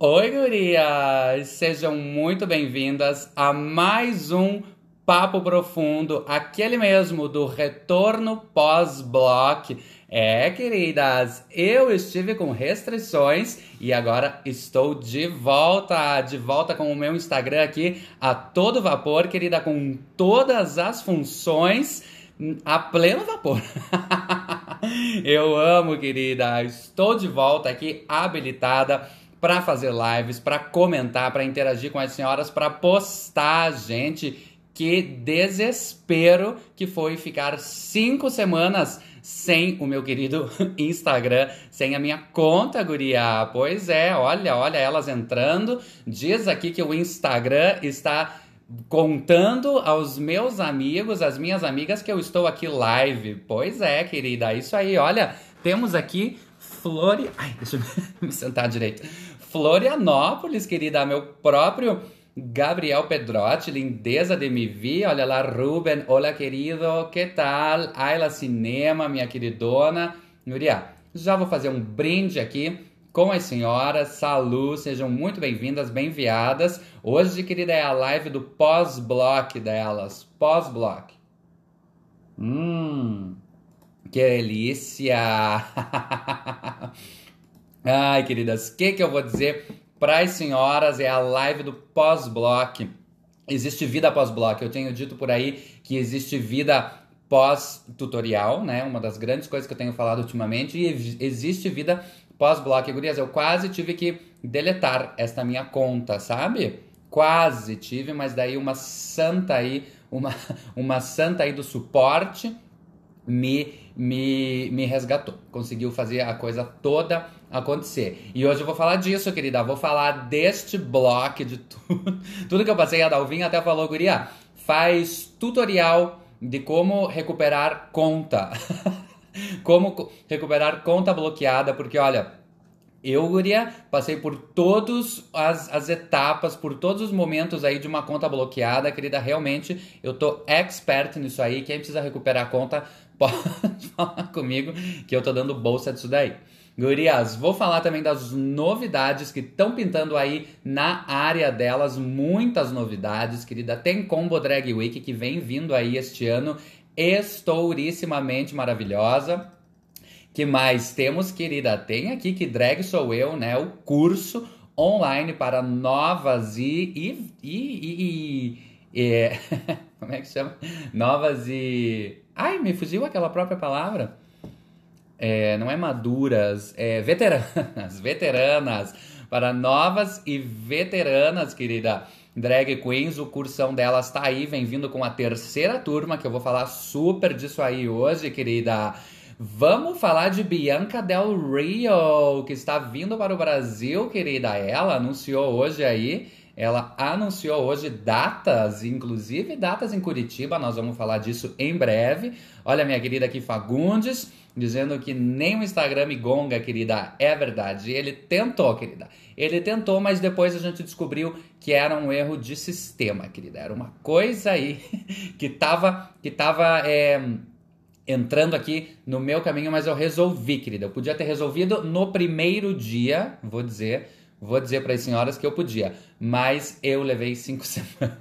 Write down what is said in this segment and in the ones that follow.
Oi, gurias! Sejam muito bem-vindas a mais um Papo Profundo, aquele mesmo do retorno pós-block. É, queridas, eu estive com restrições e agora estou de volta, de volta com o meu Instagram aqui a todo vapor, querida, com todas as funções a pleno vapor. eu amo, querida, estou de volta aqui habilitada para fazer lives, para comentar, para interagir com as senhoras, para postar, gente. Que desespero que foi ficar cinco semanas sem o meu querido Instagram, sem a minha conta, guria. Pois é, olha, olha elas entrando. Diz aqui que o Instagram está contando aos meus amigos, às minhas amigas, que eu estou aqui live. Pois é, querida, isso aí. Olha, temos aqui Flori. Ai, deixa eu me sentar direito. Florianópolis, querida, meu próprio Gabriel Pedrotti, lindeza de me ver. Olha lá, Ruben, olá querido, que tal? Ayla Cinema, minha queridona. Nuria, já vou fazer um brinde aqui com as senhoras. Salu, sejam muito bem-vindas, bem-viadas. Hoje, querida, é a live do pós-block delas. Pós-block. Hum, que delícia! Ai, queridas, o que, que eu vou dizer para as senhoras? É a live do pós-block. Existe vida pós-block. Eu tenho dito por aí que existe vida pós-tutorial, né? Uma das grandes coisas que eu tenho falado ultimamente. E existe vida pós-block. Gurias, eu quase tive que deletar esta minha conta, sabe? Quase tive, mas daí uma santa aí, uma, uma santa aí do suporte me, me, me resgatou. Conseguiu fazer a coisa toda acontecer. E hoje eu vou falar disso, querida. Vou falar deste bloco de tudo. tudo que eu passei, a Dalvinha até falou, guria, faz tutorial de como recuperar conta. como recuperar conta bloqueada, porque olha... Eu, Guria, passei por todas as, as etapas, por todos os momentos aí de uma conta bloqueada, querida. Realmente, eu tô expert nisso aí. Quem precisa recuperar a conta, pode falar comigo que eu tô dando bolsa disso daí. Gurias, vou falar também das novidades que estão pintando aí na área delas, muitas novidades, querida. Tem Combo Drag Week que vem vindo aí este ano, estourissimamente maravilhosa. Que mais temos, querida? Tem aqui que Drag Sou Eu, né? O curso online para novas e. e, e, e, e é, como é que chama? Novas e Ai, me fugiu aquela própria palavra. É, não é maduras, é veteranas, veteranas. Para novas e veteranas, querida drag queens, o cursão delas está aí, vem vindo com a terceira turma, que eu vou falar super disso aí hoje, querida. Vamos falar de Bianca Del Rio, que está vindo para o Brasil, querida. Ela anunciou hoje aí ela anunciou hoje datas, inclusive datas em Curitiba, nós vamos falar disso em breve. Olha, minha querida aqui Fagundes, dizendo que nem o Instagram me gonga, querida, é verdade. Ele tentou, querida. Ele tentou, mas depois a gente descobriu que era um erro de sistema, querida. Era uma coisa aí que tava, que tava é, entrando aqui no meu caminho, mas eu resolvi, querida. Eu podia ter resolvido no primeiro dia, vou dizer Vou dizer para as senhoras que eu podia, mas eu levei cinco semanas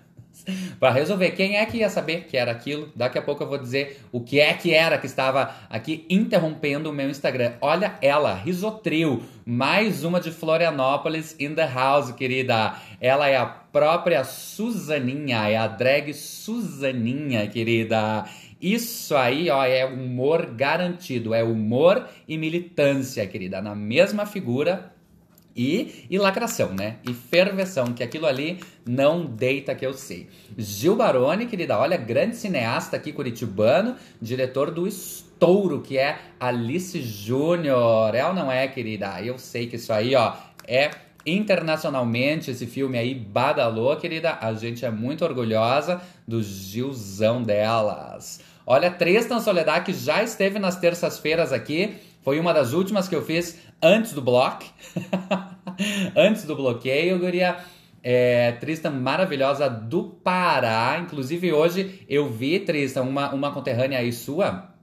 para resolver. Quem é que ia saber que era aquilo? Daqui a pouco eu vou dizer o que é que era que estava aqui interrompendo o meu Instagram. Olha ela, Risotril, mais uma de Florianópolis in the house, querida. Ela é a própria Suzaninha, é a drag Suzaninha, querida. Isso aí, ó, é humor garantido, é humor e militância, querida, na mesma figura e, e lacração, né? E ferveção, que aquilo ali não deita que eu sei. Gil Baroni, querida, olha, grande cineasta aqui curitibano, diretor do Estouro, que é Alice Júnior. É ou não é, querida? Eu sei que isso aí, ó, é internacionalmente esse filme aí badalou, querida. A gente é muito orgulhosa do Gilzão delas. Olha, Tristan Soledad, que já esteve nas terças-feiras aqui, foi uma das últimas que eu fiz antes do bloco. antes do bloqueio, guria. É, Tristan maravilhosa do Pará. Inclusive, hoje eu vi, Tristan, uma, uma conterrânea aí sua,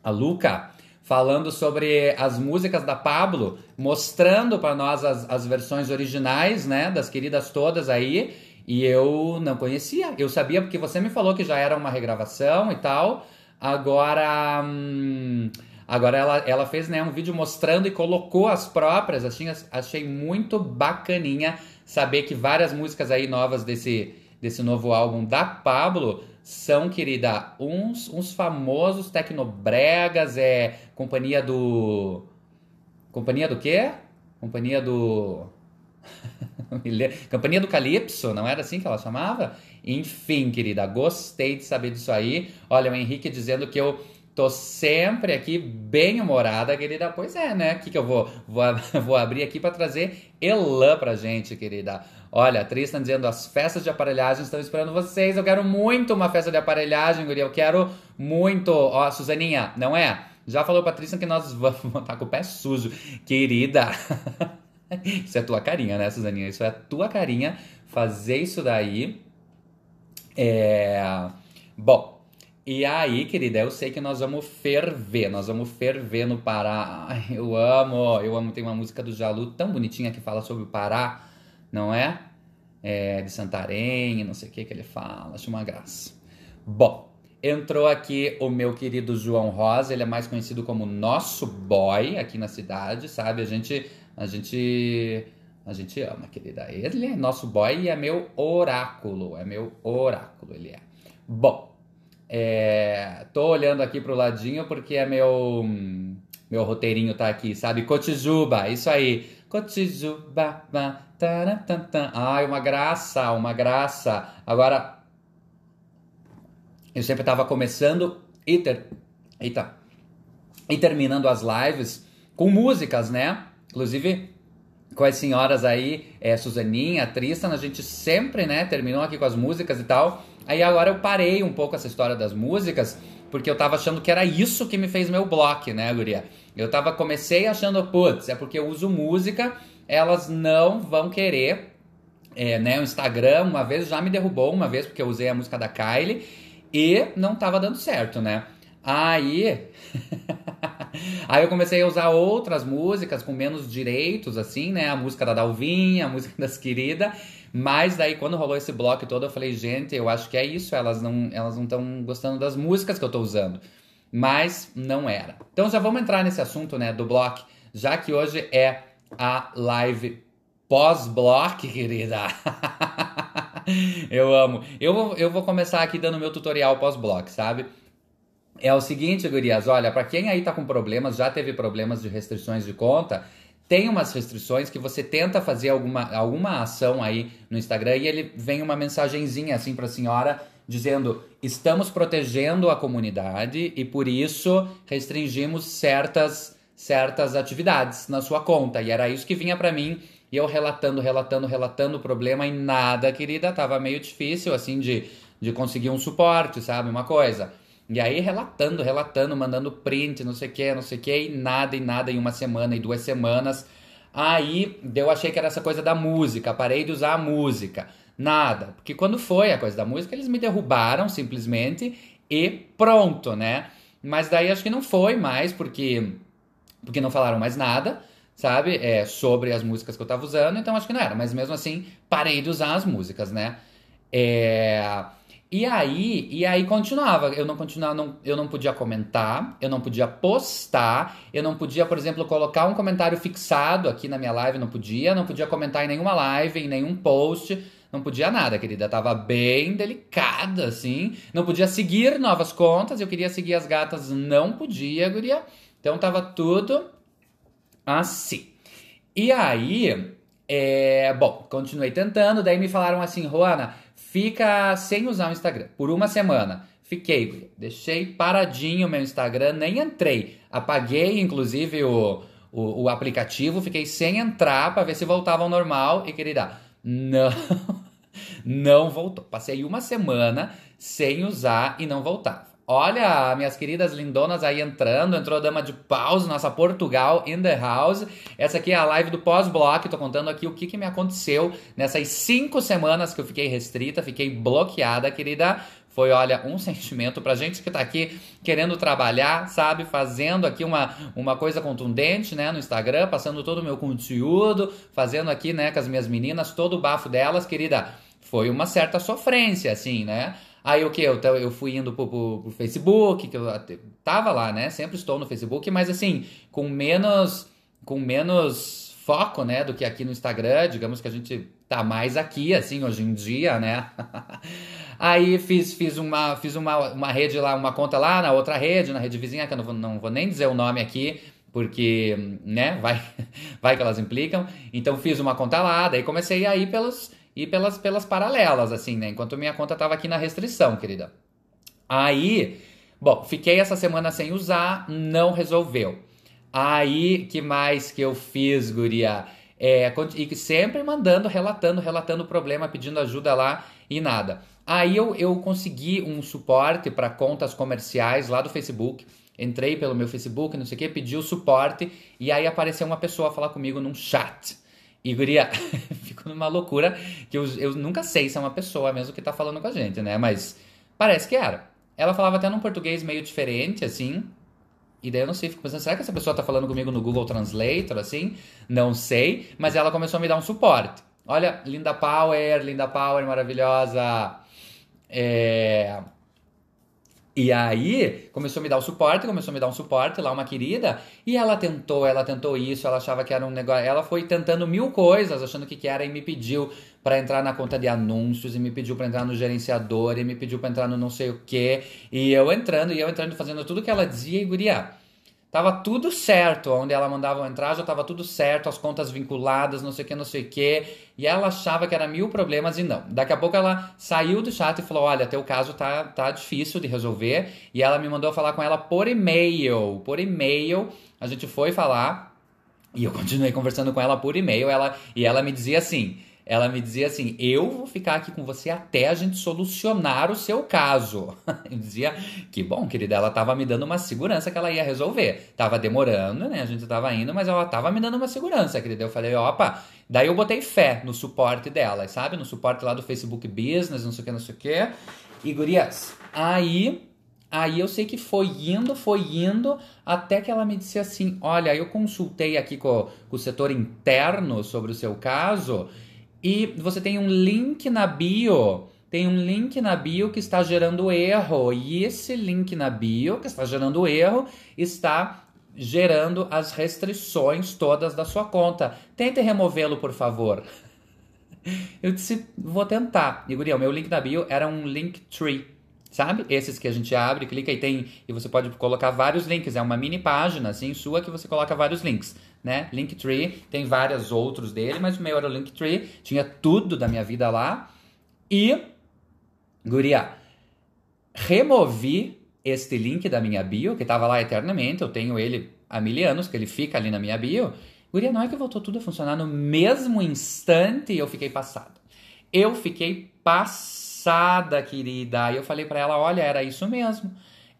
a Luca, falando sobre as músicas da Pablo, mostrando para nós as, as versões originais, né? Das queridas todas aí. E eu não conhecia. Eu sabia porque você me falou que já era uma regravação e tal. Agora. Hum, Agora ela, ela fez né, um vídeo mostrando e colocou as próprias. Achei, assim, achei muito bacaninha saber que várias músicas aí novas desse, desse novo álbum da Pablo são, querida, uns, uns famosos tecnobregas, é companhia do. Companhia do quê? Companhia do. Companhia do Calypso, não era assim que ela chamava? Enfim, querida, gostei de saber disso aí. Olha, o Henrique dizendo que eu Tô sempre aqui bem humorada, querida. Pois é, né? O que, que eu vou, vou, vou abrir aqui para trazer Elan pra gente, querida. Olha, a Tristan dizendo: as festas de aparelhagem estão esperando vocês. Eu quero muito uma festa de aparelhagem, Guria. Eu quero muito. Ó, Suzaninha, não é? Já falou pra Tristan que nós vamos montar tá com o pé sujo. Querida. isso é tua carinha, né, Suzaninha? Isso é tua carinha. Fazer isso daí. É. Bom, e aí, querida, eu sei que nós vamos ferver, nós vamos ferver no Pará. eu amo, eu amo. Tem uma música do Jalu tão bonitinha que fala sobre o Pará, não é? é de Santarém, não sei o que que ele fala, acho uma graça. Bom, entrou aqui o meu querido João Rosa, ele é mais conhecido como nosso boy aqui na cidade, sabe? A gente, a gente, a gente ama, querida. Ele é nosso boy e é meu oráculo, é meu oráculo, ele é. Bom. É, tô olhando aqui pro ladinho porque é meu meu roteirinho tá aqui, sabe? Cotijuba, isso aí. Cotijuba, tarantantan. Ai, uma graça, uma graça. Agora, eu sempre tava começando e, ter, eita, e terminando as lives com músicas, né? Inclusive, com as senhoras aí, é, Suzaninha, Tristan, a gente sempre, né, terminou aqui com as músicas e tal. Aí agora eu parei um pouco essa história das músicas, porque eu tava achando que era isso que me fez meu bloco, né, guria? Eu tava comecei achando, putz, é porque eu uso música, elas não vão querer, é, né, o Instagram uma vez já me derrubou uma vez porque eu usei a música da Kylie e não tava dando certo, né? Aí Aí eu comecei a usar outras músicas com menos direitos, assim, né? A música da Dalvinha, a música das queridas. Mas daí, quando rolou esse bloco todo, eu falei, gente, eu acho que é isso, elas não elas não estão gostando das músicas que eu tô usando. Mas não era. Então já vamos entrar nesse assunto, né, do bloco, já que hoje é a live pós-bloco, querida. eu amo. Eu vou, eu vou começar aqui dando meu tutorial pós-bloco, sabe? É o seguinte, gurias, olha, para quem aí tá com problemas, já teve problemas de restrições de conta, tem umas restrições que você tenta fazer alguma, alguma ação aí no Instagram e ele vem uma mensagenzinha assim para a senhora dizendo: "Estamos protegendo a comunidade e por isso restringimos certas certas atividades na sua conta". E era isso que vinha para mim, e eu relatando, relatando, relatando o problema e nada, querida, tava meio difícil assim de de conseguir um suporte, sabe? Uma coisa. E aí relatando, relatando, mandando print, não sei o que, não sei o que, e nada, e nada, em uma semana, e duas semanas. Aí eu achei que era essa coisa da música, parei de usar a música. Nada. Porque quando foi a coisa da música, eles me derrubaram simplesmente e pronto, né? Mas daí acho que não foi mais, porque, porque não falaram mais nada, sabe? É, sobre as músicas que eu tava usando, então acho que não era. Mas mesmo assim, parei de usar as músicas, né? É. E aí, e aí continuava. Eu não continuava, não, eu não podia comentar, eu não podia postar, eu não podia, por exemplo, colocar um comentário fixado aqui na minha live, não podia, não podia comentar em nenhuma live, em nenhum post, não podia nada, querida. Tava bem delicada, assim. Não podia seguir novas contas, eu queria seguir as gatas, não podia, guria. Então tava tudo assim. E aí, é, bom, continuei tentando, daí me falaram assim, Juana fica sem usar o Instagram por uma semana. Fiquei, deixei paradinho o meu Instagram, nem entrei. Apaguei, inclusive, o, o, o aplicativo, fiquei sem entrar para ver se voltava ao normal. E querida, não, não voltou. Passei uma semana sem usar e não voltava. Olha, minhas queridas lindonas aí entrando, entrou a dama de paus, nossa Portugal in the house. Essa aqui é a live do pós-bloco, tô contando aqui o que, que me aconteceu nessas cinco semanas que eu fiquei restrita, fiquei bloqueada, querida foi, olha, um sentimento pra gente que tá aqui querendo trabalhar, sabe? Fazendo aqui uma, uma coisa contundente, né? No Instagram, passando todo o meu conteúdo, fazendo aqui, né, com as minhas meninas, todo o bafo delas, querida. Foi uma certa sofrência, assim, né? Aí o que? Eu, eu fui indo pro, pro, pro, Facebook, que eu tava lá, né? Sempre estou no Facebook, mas assim, com menos, com menos foco, né, do que aqui no Instagram. Digamos que a gente tá mais aqui, assim, hoje em dia, né? Aí fiz, fiz, uma, fiz uma, uma rede lá, uma conta lá na outra rede, na rede vizinha, que eu não vou, não vou nem dizer o nome aqui, porque, né, vai, vai que elas implicam. Então fiz uma conta lá, daí comecei a ir pelos e pelas, pelas paralelas, assim, né? Enquanto minha conta tava aqui na restrição, querida. Aí, bom, fiquei essa semana sem usar, não resolveu. Aí, que mais que eu fiz, guria? É, e sempre mandando, relatando, relatando o problema, pedindo ajuda lá e nada. Aí eu, eu consegui um suporte para contas comerciais lá do Facebook. Entrei pelo meu Facebook, não sei o que, pedi o suporte e aí apareceu uma pessoa falar comigo num chat. E guria, fico numa loucura que eu, eu nunca sei se é uma pessoa mesmo que tá falando com a gente, né? Mas parece que era. Ela falava até num português meio diferente, assim. E daí eu não sei, fico pensando, será que essa pessoa tá falando comigo no Google Translator, assim? Não sei, mas ela começou a me dar um suporte. Olha, linda Power, linda Power, maravilhosa. É... E aí, começou a me dar o suporte, começou a me dar um suporte lá, uma querida, e ela tentou, ela tentou isso, ela achava que era um negócio. Ela foi tentando mil coisas, achando que, que era, e me pediu para entrar na conta de anúncios, e me pediu para entrar no gerenciador, e me pediu para entrar no não sei o quê. E eu entrando, e eu entrando, fazendo tudo que ela dizia, e guria Tava tudo certo, onde ela mandava entrar já tava tudo certo, as contas vinculadas, não sei o que, não sei o que. E ela achava que era mil problemas e não. Daqui a pouco ela saiu do chat e falou: Olha, teu caso tá, tá difícil de resolver. E ela me mandou falar com ela por e-mail. Por e-mail, a gente foi falar. E eu continuei conversando com ela por e-mail. Ela, e ela me dizia assim. Ela me dizia assim: eu vou ficar aqui com você até a gente solucionar o seu caso. Eu dizia: que bom, querida, ela tava me dando uma segurança que ela ia resolver. Tava demorando, né? A gente tava indo, mas ela tava me dando uma segurança, querida. Eu falei: opa, daí eu botei fé no suporte dela, sabe? No suporte lá do Facebook Business, não sei o que, não sei o que. E gurias, aí Aí eu sei que foi indo, foi indo, até que ela me disse assim: Olha, eu consultei aqui com, com, o setor interno sobre o seu caso e você tem um link na bio tem um link na bio que está gerando erro. E esse link na bio que está gerando erro está gerando as restrições todas da sua conta. Tente removê-lo, por favor. Eu disse, vou tentar. E, guria, o meu link na bio era um link tree. Sabe? Esses que a gente abre, clica e tem. E você pode colocar vários links. É uma mini página, assim, sua, que você coloca vários links né? Linktree, tem vários outros dele, mas o meu era o Linktree, tinha tudo da minha vida lá. E, guria, removi este link da minha bio, que estava lá eternamente, eu tenho ele há mil anos, que ele fica ali na minha bio. Guria, não é que voltou tudo a funcionar no mesmo instante eu fiquei passada Eu fiquei passada, querida. E eu falei para ela, olha, era isso mesmo.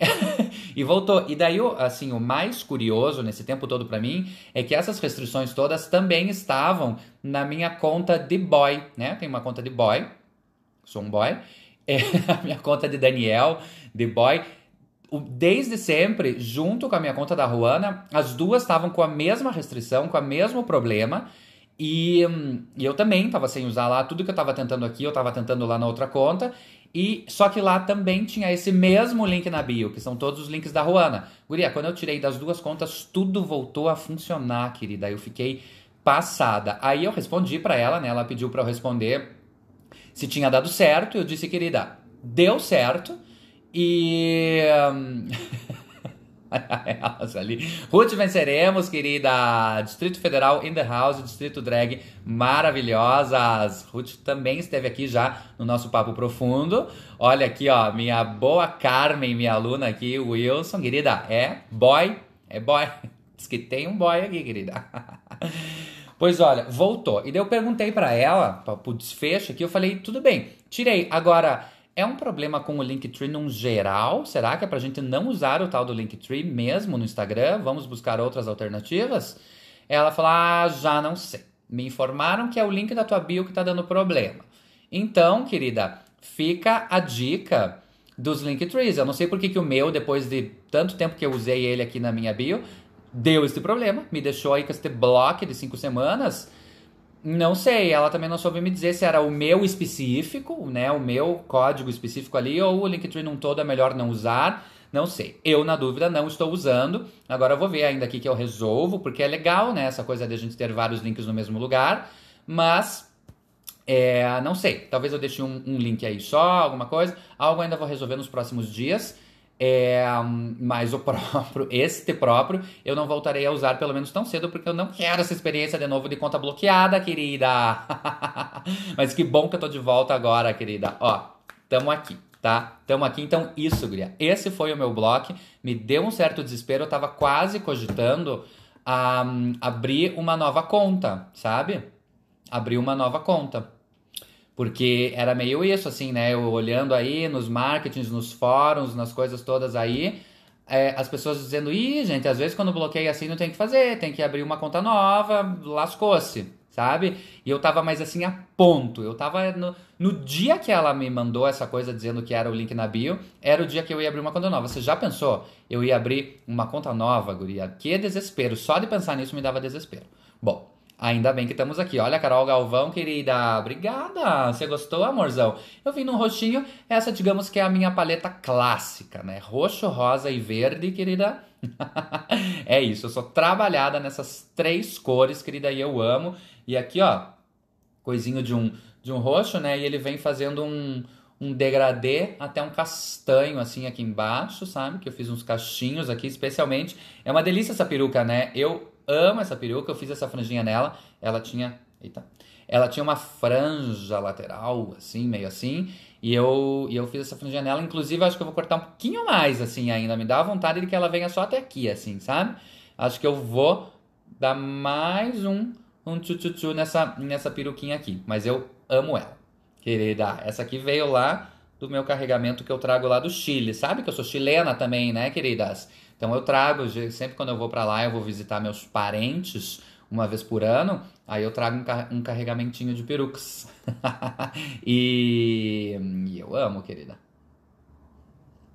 e voltou. E daí, assim, o mais curioso nesse tempo todo para mim é que essas restrições todas também estavam na minha conta de boy, né? Tem uma conta de boy, sou um boy, é, a minha conta de Daniel, de boy. Desde sempre, junto com a minha conta da Ruana, as duas estavam com a mesma restrição, com o mesmo problema. E, hum, e, eu também estava sem usar lá tudo que eu estava tentando aqui, eu estava tentando lá na outra conta. E só que lá também tinha esse mesmo link na bio, que são todos os links da Ruana. Guria, quando eu tirei das duas contas, tudo voltou a funcionar, querida. Eu fiquei passada. Aí eu respondi para ela, né? Ela pediu para eu responder se tinha dado certo. Eu disse, querida, deu certo. E hum, ali. Ruth Venceremos, querida. Distrito Federal in the house, Distrito Drag maravilhosas. Ruth também esteve aqui já no nosso Papo Profundo. Olha aqui, ó, minha boa Carmen, minha aluna aqui, Wilson, querida, é boy, é boy. Diz que tem um boy aqui, querida. Pois olha, voltou. E daí eu perguntei para ela, pro desfecho aqui, eu falei, tudo bem, tirei. Agora, é um problema com o Linktree num geral? Será que é para a gente não usar o tal do Linktree mesmo no Instagram? Vamos buscar outras alternativas? Ela fala: ah, já não sei. Me informaram que é o link da tua bio que está dando problema. Então, querida, fica a dica dos Linktrees. Eu não sei por que, que o meu, depois de tanto tempo que eu usei ele aqui na minha bio, deu este problema, me deixou aí com este bloco de cinco semanas. Não sei, ela também não soube me dizer se era o meu específico, né? O meu código específico ali, ou o Linktree num todo é melhor não usar. Não sei. Eu, na dúvida, não estou usando. Agora eu vou ver ainda aqui que eu resolvo, porque é legal, né? Essa coisa de a gente ter vários links no mesmo lugar. Mas é, não sei, talvez eu deixe um, um, link aí só, alguma coisa. Algo ainda vou resolver nos próximos dias. É, mas o próprio, este próprio, eu não voltarei a usar pelo menos tão cedo, porque eu não quero essa experiência de novo de conta bloqueada, querida. mas que bom que eu tô de volta agora, querida. Ó, tamo aqui, tá? Tamo aqui, então isso, guria. Esse foi o meu bloco. Me deu um certo desespero, eu tava quase cogitando um, ah, abrir uma nova conta, sabe? Abrir uma nova conta. Porque era meio isso, assim, né? Eu olhando aí nos marketings, nos fóruns, nas coisas todas aí, é, as pessoas dizendo, ih, gente, às vezes quando bloqueia assim não tem que fazer, tem que abrir uma conta nova, lascou-se, sabe? E eu tava mais assim a ponto. Eu tava. No, no dia que ela me mandou essa coisa dizendo que era o link na bio, era o dia que eu ia abrir uma conta nova. Você já pensou? Eu ia abrir uma conta nova, guria. Que desespero. Só de pensar nisso me dava desespero. Bom, Ainda bem que estamos aqui. Olha, Carol Galvão, querida. Obrigada. Você gostou, amorzão? Eu vim num roxinho. Essa, digamos que é a minha paleta clássica, né? Roxo, rosa e verde, querida. é isso. Eu sou trabalhada nessas três cores, querida, e eu amo. E aqui, ó, coisinho de um, de um roxo, né? E ele vem fazendo um, um degradê até um castanho assim aqui embaixo, sabe? Que eu fiz uns cachinhos aqui, especialmente. É uma delícia essa peruca, né? Eu amo essa peruca, eu fiz essa franjinha nela. Ela tinha. Eita. Ela tinha uma franja lateral, assim, meio assim. E eu, e eu fiz essa franjinha nela. Inclusive, acho que eu vou cortar um pouquinho mais, assim, ainda. Me dá vontade de que ela venha só até aqui, assim, sabe? Acho que eu vou dar mais um, um tchutchutchu nessa, nessa peruquinha aqui. Mas eu amo ela, querida. Essa aqui veio lá do meu carregamento que eu trago lá do Chile. Sabe que eu sou chilena também, né, queridas? Então eu trago, sempre quando eu vou para lá, eu vou visitar meus parentes uma vez por ano, aí eu trago um, carregamentinho de perucas. e, e eu amo, querida.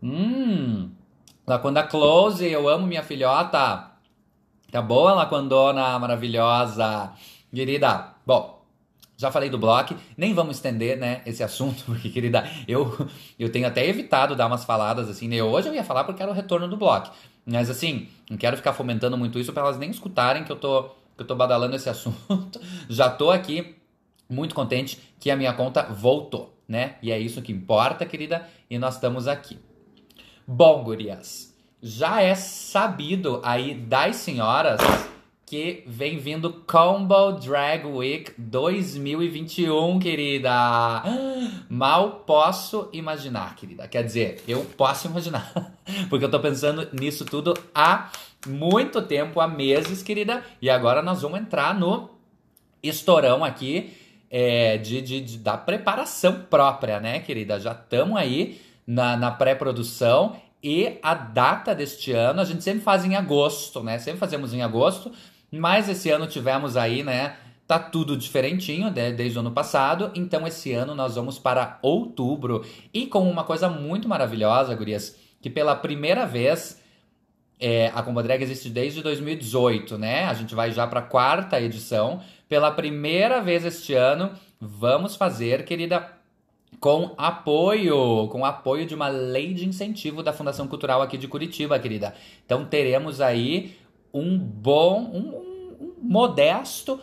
Hum, Laquanda Close, eu amo minha filhota. Tá boa, Lacandona maravilhosa, querida? Bom, já falei do bloco, nem vamos estender, né, esse assunto, porque, querida, eu, eu tenho até evitado dar umas faladas assim, né? Hoje eu ia falar porque era o retorno do bloco. Mas assim, não quero ficar fomentando muito isso para elas nem escutarem que eu tô, que eu tô badalando esse assunto. Já tô aqui muito contente que a minha conta voltou, né? E é isso que importa, querida, e nós estamos aqui. Bom, gurias, já é sabido aí das senhoras que vem vindo Combo Drag Week 2021, querida. Mal posso imaginar, querida. Quer dizer, eu posso imaginar, porque eu tô pensando nisso tudo há muito tempo, há meses, querida. E agora nós vamos entrar no estourão aqui é, de, de, de, da preparação própria, né, querida? Já estamos aí na, na pré-produção. E a data deste ano, a gente sempre faz em agosto, né? Sempre fazemos em agosto, mas esse ano tivemos aí, né? Tá tudo diferentinho né, desde o ano passado, então esse ano nós vamos para outubro e com uma coisa muito maravilhosa, gurias, que pela primeira vez é, a Combo Drag existe desde 2018, né? A gente vai já para a quarta edição. Pela primeira vez este ano, vamos fazer, querida, com apoio, com apoio de uma lei de incentivo da Fundação Cultural aqui de Curitiba, querida. Então teremos aí um bom, um, um modesto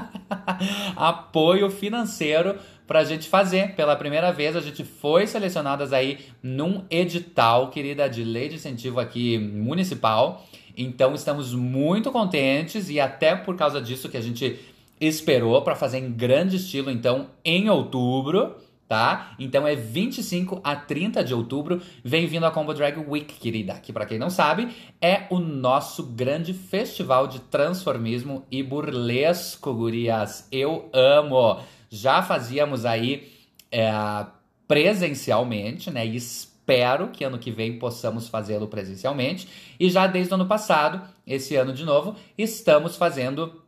apoio financeiro para a gente fazer. Pela primeira vez, a gente foi selecionadas aí num edital, querida, de lei de incentivo aqui municipal. Então, estamos muito contentes e até por causa disso que a gente esperou para fazer em grande estilo, então, em outubro tá? Então é 25 a 30 de outubro, bem vindo à Combo Drag Week, querida, que para quem não sabe, é o nosso grande festival de transformismo e burlesco, gurias. Eu amo. Já fazíamos aí é, presencialmente, né? E espero que ano que vem possamos fazê-lo presencialmente. E já desde o ano passado, esse ano de novo, estamos fazendo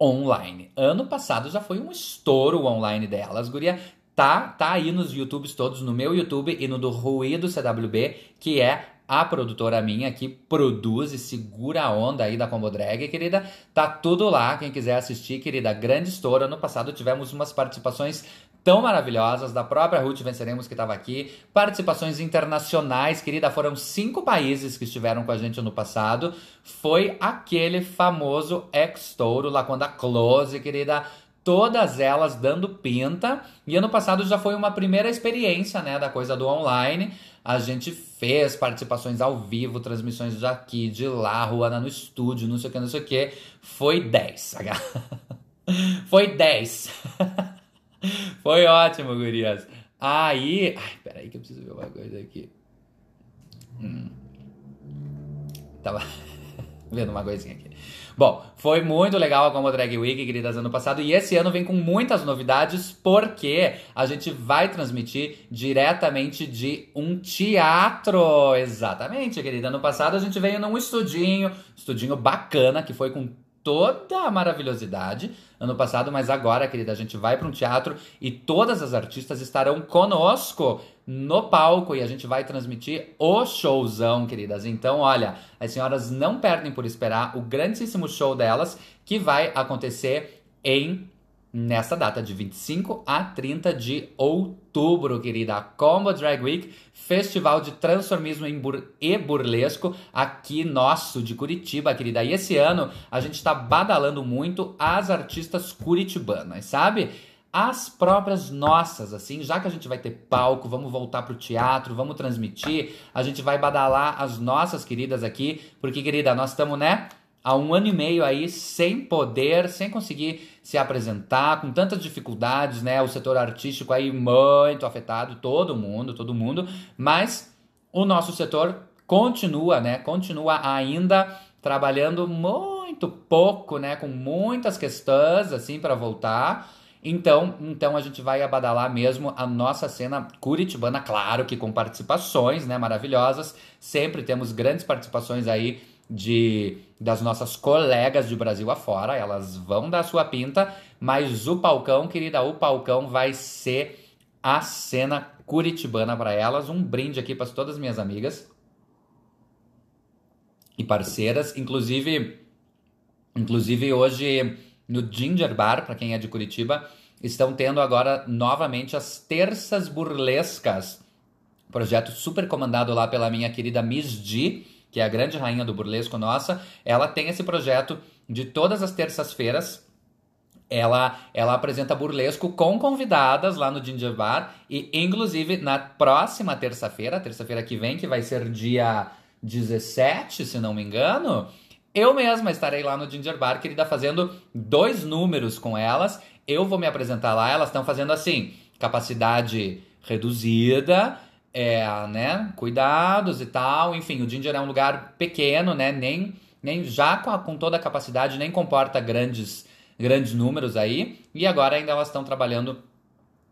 online. Ano passado já foi um estouro online delas, guria. Tá, tá aí nos YouTubes todos, no meu YouTube e no do Ruído CWB, que é a produtora minha que produz e segura a onda aí da Combo Drag, querida. Tá tudo lá, quem quiser assistir, querida. Grande estoura. No passado tivemos umas participações tão maravilhosas da própria Ruth Venceremos que estava aqui, participações internacionais, querida, foram cinco países que estiveram com a gente no passado. Foi aquele famoso ex-touro lá quando a Close, querida, todas elas dando pinta. E ano passado já foi uma primeira experiência, né, da coisa do online. A gente fez participações ao vivo, transmissões daqui, de lá, lá no estúdio, não sei o que, não sei o que. Foi 10. foi 10. foi ótimo, gurias. Aí. Ai, peraí que eu preciso ver uma coisa aqui. Hum. Tava tá vendo uma coisinha aqui. Bom, foi muito legal a Combo Drag Week, queridas, ano passado. E esse ano vem com muitas novidades, porque a gente vai transmitir diretamente de um teatro. Exatamente, querida. Ano passado a gente veio num estudinho, estudinho bacana, que foi com toda a maravilhosidade ano passado, mas agora, querida, a gente vai para um teatro e todas as artistas estarão conosco no palco e a gente vai transmitir o showzão, queridas. Então, olha, as senhoras não perdem por esperar o grandíssimo show delas que vai acontecer em nessa data de 25 a 30 de outubro, querida. A Combo Drag Week, festival de transformismo e burlesco aqui nosso de Curitiba, querida. E esse ano a gente está badalando muito as artistas curitibanas, sabe? as próprias nossas, assim, já que a gente vai ter palco, vamos voltar pro teatro, vamos transmitir, a gente vai badalar as nossas queridas aqui, porque, querida, nós estamos, né? há um ano e meio aí sem poder, sem conseguir se apresentar, com tantas dificuldades, né? O setor artístico aí muito afetado, todo mundo, todo mundo, mas o nosso setor continua, né? Continua ainda trabalhando muito pouco, né? Com muitas questões assim para voltar. Então, então a gente vai abadalar mesmo a nossa cena curitibana, claro que com participações, né, maravilhosas. Sempre temos grandes participações aí de das nossas colegas de Brasil afora, elas vão dar sua pinta, mas o palcão, querida, o palcão vai ser a cena curitibana para elas. Um brinde aqui para todas minhas amigas e parceiras, inclusive inclusive hoje no Ginger Bar, para quem é de Curitiba, estão tendo agora novamente as terças burlescas. Projeto super comandado lá pela minha querida Miss Di que é a grande rainha do burlesco nossa, ela tem esse projeto de todas as terças-feiras. Ela, ela apresenta burlesco com convidadas lá no Ginger Bar e inclusive na próxima terça-feira, terça-feira que vem, que vai ser dia 17, se não me engano, eu mesma estarei lá no Ginger Bar, querida, fazendo dois números com elas. Eu vou me apresentar lá, elas estão fazendo assim, capacidade reduzida, é, né, cuidados e tal. Enfim, o Ginger é um lugar pequeno, né, nem, nem já com, a, com toda a capacidade, nem comporta grandes, grandes números aí. E agora ainda elas estão trabalhando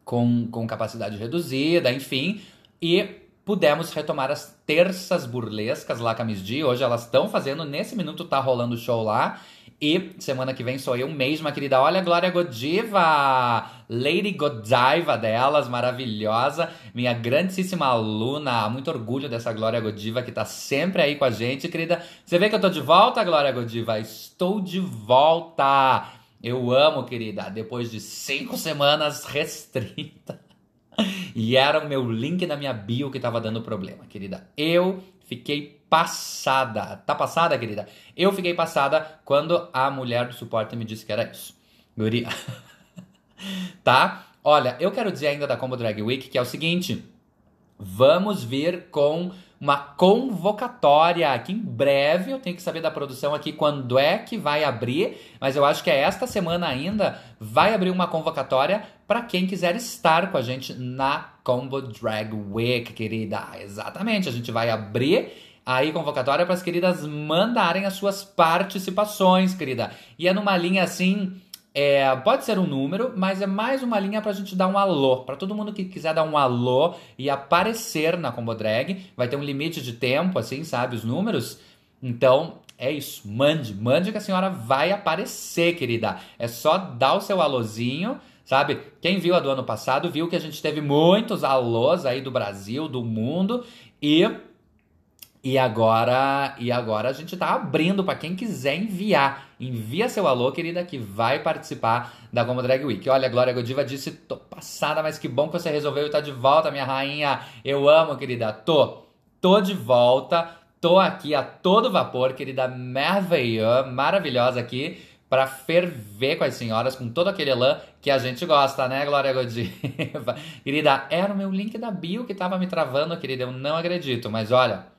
com, com capacidade reduzida, enfim. E pudemos retomar as terças burlescas lá com a Miss G. Hoje elas estão fazendo, nesse minuto tá rolando o show lá. E semana que vem sou eu mesma, querida. Olha a Glória Godiva! Lady Godiva delas, maravilhosa. Minha grandíssima aluna. Muito orgulho dessa Glória Godiva que tá sempre aí com a gente, querida. Você vê que eu tô de volta, Glória Godiva? Estou de volta! Eu amo, querida. Depois de cinco semanas restrita. E era o meu link na minha bio que tava dando problema, querida. Eu fiquei passada. Tá passada, querida? Eu fiquei passada quando a mulher do suporte me disse que era isso. Guria. tá? Olha, eu quero dizer ainda da Combo Drag Week que é o seguinte: vamos vir com uma convocatória que em breve eu tenho que saber da produção aqui quando é que vai abrir, mas eu acho que é esta semana ainda vai abrir uma convocatória para quem quiser estar com a gente na Combo Drag Week, querida. Exatamente, a gente vai abrir Aí, convocatória é para as queridas mandarem as suas participações, querida. E é numa linha assim. É, pode ser um número, mas é mais uma linha para a gente dar um alô. Para todo mundo que quiser dar um alô e aparecer na Combo Drag, vai ter um limite de tempo, assim, sabe? Os números. Então, é isso. Mande, mande que a senhora vai aparecer, querida. É só dar o seu alôzinho, sabe? Quem viu a do ano passado viu que a gente teve muitos alôs aí do Brasil, do mundo. E e agora, e agora a gente está abrindo para quem quiser enviar. Envia seu alô, querida, que vai participar da Como Drag Week. Olha, Glória Godiva disse: tô passada, mas que bom que você resolveu e tá de volta, minha rainha. Eu amo, querida. Tô, tô de volta, tô aqui a todo vapor, querida Merveilleux, maravilhosa aqui, para ferver com as senhoras, com todo aquele elan que a gente gosta, né, Glória Godiva? querida, era o meu link da bio que tava me travando, querida. Eu não acredito, mas olha.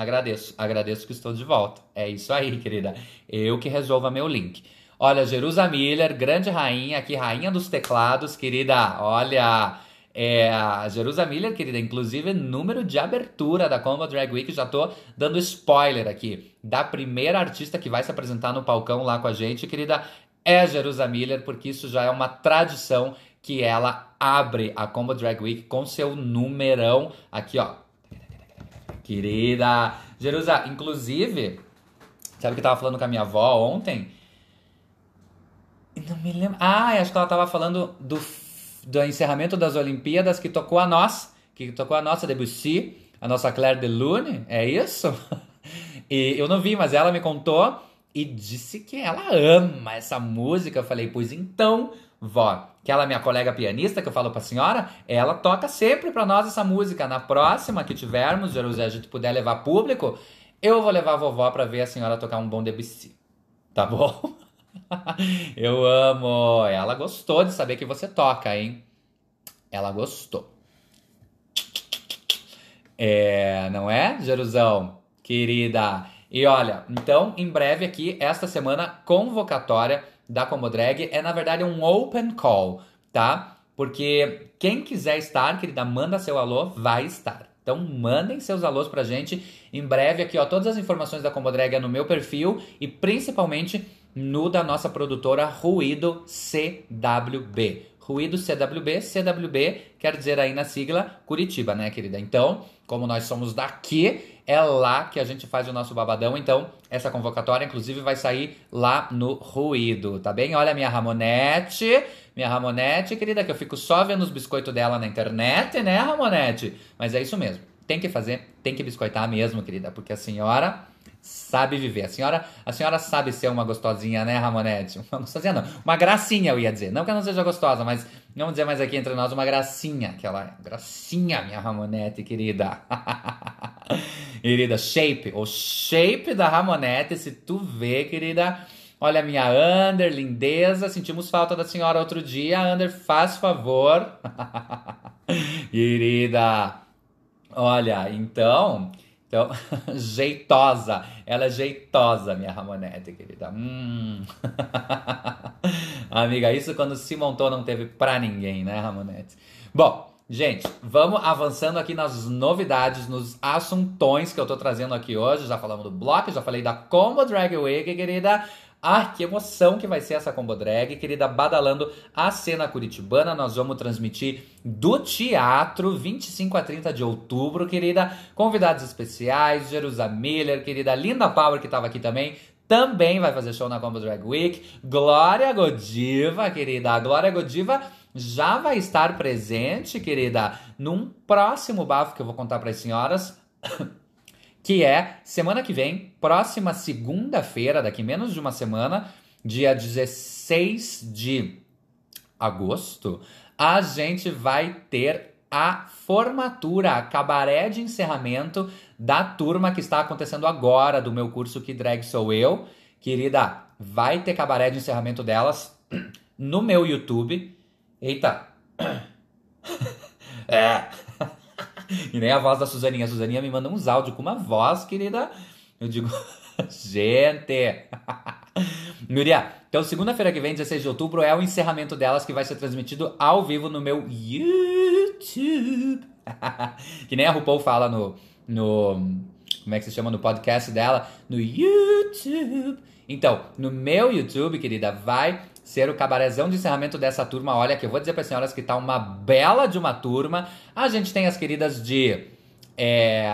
Agradeço, agradeço que estou de volta. É isso aí, querida. Eu que resolva meu link. Olha, Jerusa Miller, grande rainha aqui, rainha dos teclados, querida. Olha, é, Jerusa Miller, querida, inclusive número de abertura da Combo Drag Week, já tô dando spoiler aqui, da primeira artista que vai se apresentar no palcão lá com a gente, querida, é Jerusa Miller, porque isso já é uma tradição que ela abre a Combo Drag Week com seu numerão aqui, ó, Querida, Jerusalém. Inclusive, sabe que eu tava falando com a minha avó ontem? Não me lembro. Ah, acho que ela tava falando do, do encerramento das Olimpíadas que tocou a nós, que tocou a nossa Debussy, a nossa Claire de Lune, é isso? e eu não vi, mas ela me contou e disse que ela ama essa música. Eu falei, pois então, Vó, que ela é minha colega pianista, que eu falo pra senhora, ela toca sempre pra nós essa música. Na próxima que tivermos, Jerusalém, a gente puder levar público, eu vou levar a vovó pra ver a senhora tocar um bom Debussy. Tá bom? eu amo. Ela gostou de saber que você toca, hein? Ela gostou. É, não é, Jerusão? Querida. E olha, então, em breve aqui, esta semana, convocatória da Comodrag é, na verdade, um open call, tá? Porque quem quiser estar, querida, manda seu alô, vai estar. Então mandem seus alôs pra gente. Em breve aqui, ó, todas as informações da Comodrag é no meu perfil e principalmente no da nossa produtora Ruído CWB ruído CWB. CWB quer dizer aí na sigla Curitiba, né, querida? Então, como nós somos daqui, é lá que a gente faz o nosso babadão. Então, essa convocatória, inclusive, vai sair lá no ruído, tá bem? Olha a minha Ramonete. Minha Ramonete, querida, que eu fico só vendo os biscoitos dela na internet, né, Ramonete? Mas é isso mesmo. Tem que fazer, tem que biscoitar mesmo, querida, porque a senhora sabe viver. A senhora, a senhora sabe ser uma gostosinha, né, Ramonete? Uma gostosinha não, uma gracinha eu ia dizer. Não que ela não seja gostosa, mas vamos dizer mais aqui entre nós, uma gracinha que ela é. Gracinha, minha Ramonete querida. querida, shape, o shape da Ramonete, se tu vê, querida... Olha, minha Under, lindeza, sentimos falta da senhora outro dia. Under, faz favor. querida. Olha, então, então, jeitosa. Ela é jeitosa, minha Ramonete, querida. Hum. Amiga, isso quando se montou não teve pra ninguém, né, Ramonete? Bom, gente, vamos avançando aqui nas novidades, nos assuntões que eu tô trazendo aqui hoje. Já falamos do bloco, já falei da Combo Drag Week, querida. Ah, que emoção que vai ser essa combo drag, querida, badalando a cena curitibana. Nós vamos transmitir do teatro, 25 a 30 de outubro, querida. Convidados especiais, Jerusa Miller, querida, Linda Power, que estava aqui também também vai fazer show na Combo Drag Week. Glória Godiva, querida. A Glória Godiva já vai estar presente, querida, num próximo bafo que eu vou contar para as senhoras. que é semana que vem, próxima segunda-feira, daqui menos de uma semana, dia 16 de agosto, a gente vai ter a formatura, a cabaré de encerramento da turma que está acontecendo agora do meu curso Que Drag Sou Eu. Querida, vai ter cabaré de encerramento delas no meu YouTube. Eita! É e nem a voz da Suzaninha. A Suzaninha me manda uns áudios com uma voz, querida. Eu digo, gente. Núria, então segunda-feira que vem, 16 de outubro, é o encerramento delas que vai ser transmitido ao vivo no meu YouTube. que nem a RuPaul fala no, no. Como é que se chama? No podcast dela, no YouTube. Então, no meu YouTube, querida, vai ser o cabarezão de encerramento dessa turma. Olha, que eu vou dizer para as senhoras que tá uma bela de uma turma. A gente tem as queridas de é,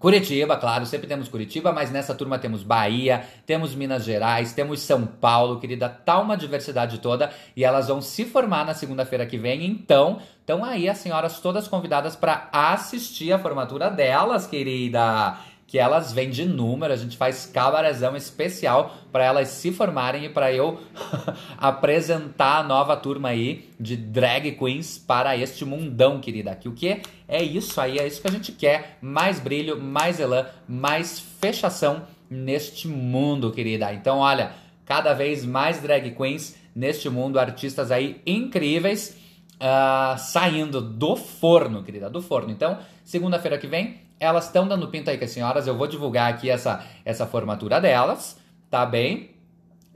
Curitiba, claro, sempre temos Curitiba, mas nessa turma temos Bahia, temos Minas Gerais, temos São Paulo, querida. Tá uma diversidade toda e elas vão se formar na segunda-feira que vem. Então, estão aí as senhoras todas convidadas para assistir a formatura delas, querida que elas vêm de número, a gente faz cabarezão especial para elas se formarem e para eu apresentar a nova turma aí de drag queens para este mundão, querida. Que o que é isso aí, é isso que a gente quer, mais brilho, mais elan, mais fechação neste mundo, querida. Então, olha, cada vez mais drag queens neste mundo, artistas aí incríveis. Uh, saindo do forno, querida, do forno. Então, segunda-feira que vem elas estão dando pinta aí que as senhoras, eu vou divulgar aqui essa, essa formatura delas, tá bem?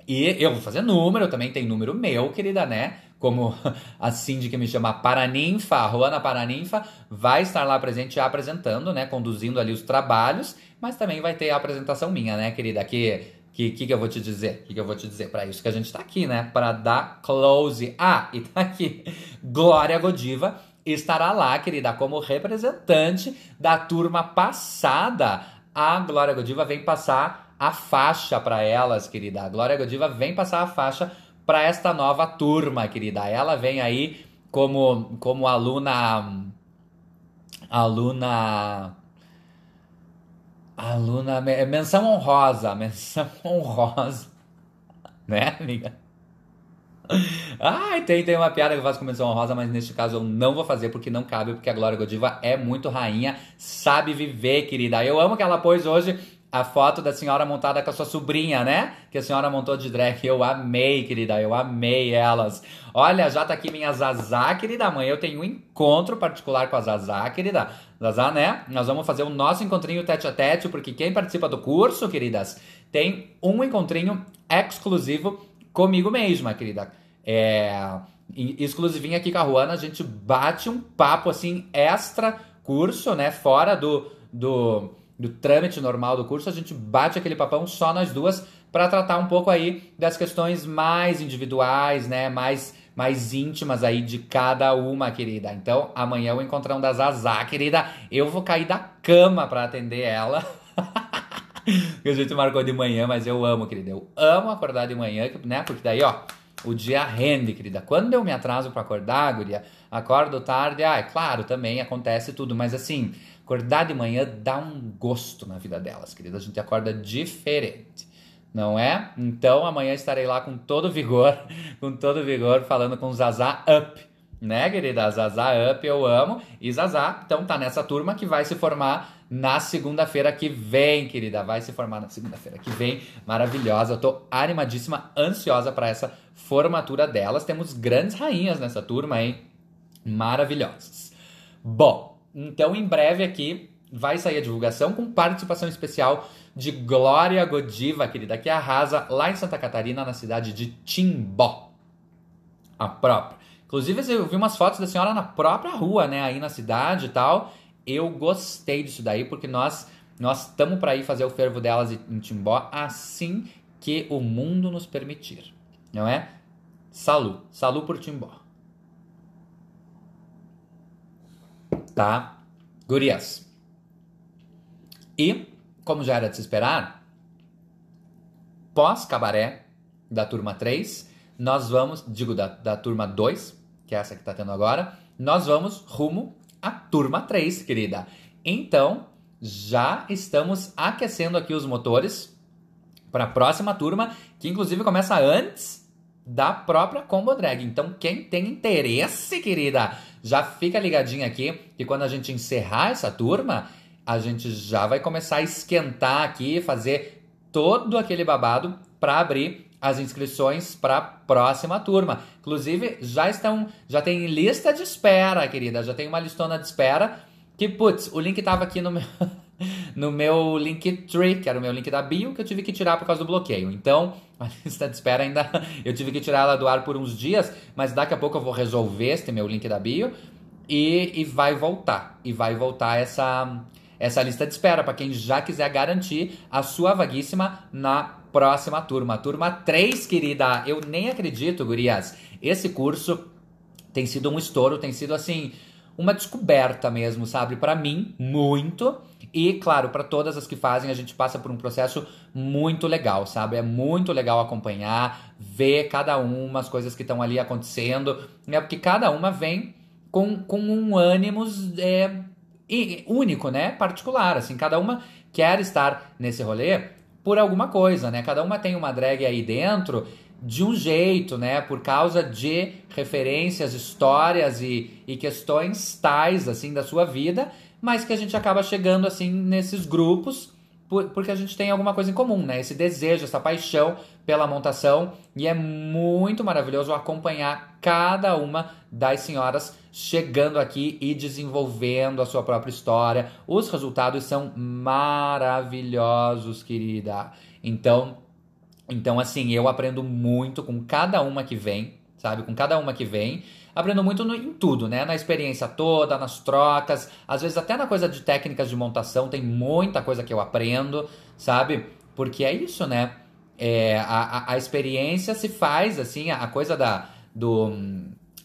E eu vou fazer número, também tem número meu, querida, né? Como a Cindy que me chama Paraninfa, a Juana Paraninfa, vai estar lá presente apresentando, né? Conduzindo ali os trabalhos, mas também vai ter a apresentação minha, né, querida? Que que, que, que eu vou te dizer? Que, que eu vou te dizer? Para isso que a gente tá aqui, né? Para dar close. Ah, e tá aqui. Glória Godiva estará lá, querida, como representante da turma passada. A Glória Godiva vem passar a faixa para elas, querida. A Glória Godiva vem passar a faixa para esta nova turma, querida. Ela vem aí como como aluna aluna aluna menção honrosa, menção honrosa, né, amiga? Ai, ah, tem, tem uma piada que eu faço com menção honrosa, mas neste caso eu não vou fazer porque não cabe, porque a Glória Godiva é muito rainha, sabe viver, querida. Eu amo que ela pôs hoje a foto da senhora montada com a sua sobrinha, né? Que a senhora montou de drag. Eu amei, querida, eu amei elas. Olha, já tá aqui minha Zazá, querida. Amanhã eu tenho um encontro particular com a Zazá, querida. Zazá, né? Nós vamos fazer o nosso encontrinho tete a tete, porque quem participa do curso, queridas, tem um encontrinho exclusivo comigo mesma, querida. É, exclusivinha aqui com a Juana, a gente bate um papo assim extra curso, né? Fora do, do, do trâmite normal do curso, a gente bate aquele papão só nós duas para tratar um pouco aí das questões mais individuais, né? Mais mais íntimas aí de cada uma, querida. Então, amanhã o encontrão da Zazá, querida, eu vou cair da cama para atender ela. que a gente marcou de manhã, mas eu amo, querida. Eu amo acordar de manhã, né? Porque daí, ó, o dia rende, querida. Quando eu me atraso para acordar, guria, acordo tarde, ah, é claro, também acontece tudo, mas assim, acordar de manhã dá um gosto na vida delas, querida. A gente acorda diferente. Não é? Então amanhã estarei lá com todo vigor, com todo vigor, falando com o Zazá Up né, querida? Zazá Up, eu amo. E Zazá, então, tá nessa turma que vai se formar na segunda-feira que vem, querida. Vai se formar na segunda-feira que vem. Maravilhosa. Eu tô animadíssima, ansiosa para essa formatura delas. Temos grandes rainhas nessa turma, hein? Maravilhosas. Bom, então em breve aqui vai sair a divulgação com participação especial de Glória Godiva, querida, que arrasa lá em Santa Catarina, na cidade de Timbó. A própria. Inclusive, eu vi umas fotos da senhora na própria rua, né? Aí na cidade e tal. Eu gostei disso daí, porque nós nós estamos para ir fazer o fervo delas em Timbó assim que o mundo nos permitir. Não é? Salu. Salu por Timbó. Tá? Gurias. E, como já era de se esperar, pós-cabaré da turma 3, nós vamos, digo, da, da turma 2, que é essa que está tendo agora, nós vamos rumo à turma 3, querida. Então, já estamos aquecendo aqui os motores para a próxima turma, que inclusive começa antes da própria Combo Drag. Então, quem tem interesse, querida, já fica ligadinho aqui, que quando a gente encerrar essa turma, a gente já vai começar a esquentar aqui, fazer todo aquele babado para abrir as inscrições para a próxima turma. Inclusive, já estão, já tem lista de espera, querida, já tem uma listona de espera que, putz, o link estava aqui no meu, no meu Linktree, que era o meu link da bio, que eu tive que tirar por causa do bloqueio. Então, a lista de espera ainda, eu tive que tirar ela do ar por uns dias, mas daqui a pouco eu vou resolver este meu link da bio e, e vai voltar, e vai voltar essa, essa lista de espera para quem já quiser garantir a sua vaguíssima na próxima turma. Turma 3, querida, eu nem acredito, gurias. Esse curso tem sido um estouro, tem sido assim, uma descoberta mesmo, sabe? Para mim, muito. E, claro, para todas as que fazem, a gente passa por um processo muito legal, sabe? É muito legal acompanhar, ver cada uma, as coisas que estão ali acontecendo, né? Porque cada uma vem com, com um ânimo é, único, né? Particular, assim, cada uma quer estar nesse rolê por alguma coisa, né? Cada uma tem uma drag aí dentro de um jeito, né? Por causa de referências, histórias e, e questões tais, assim, da sua vida, mas que a gente acaba chegando, assim, nesses grupos por, porque a gente tem alguma coisa em comum, né? Esse desejo, essa paixão pela montação. E é muito maravilhoso acompanhar cada uma das senhoras chegando aqui e desenvolvendo a sua própria história. Os resultados são maravilhosos, querida. Então, então assim, eu aprendo muito com cada uma que vem, sabe? Com cada uma que vem aprendo muito no, em tudo, né? Na experiência toda, nas trocas, às vezes até na coisa de técnicas de montação, tem muita coisa que eu aprendo, sabe? Porque é isso, né? É, a, a, a, experiência se faz, assim, a, a coisa da, do,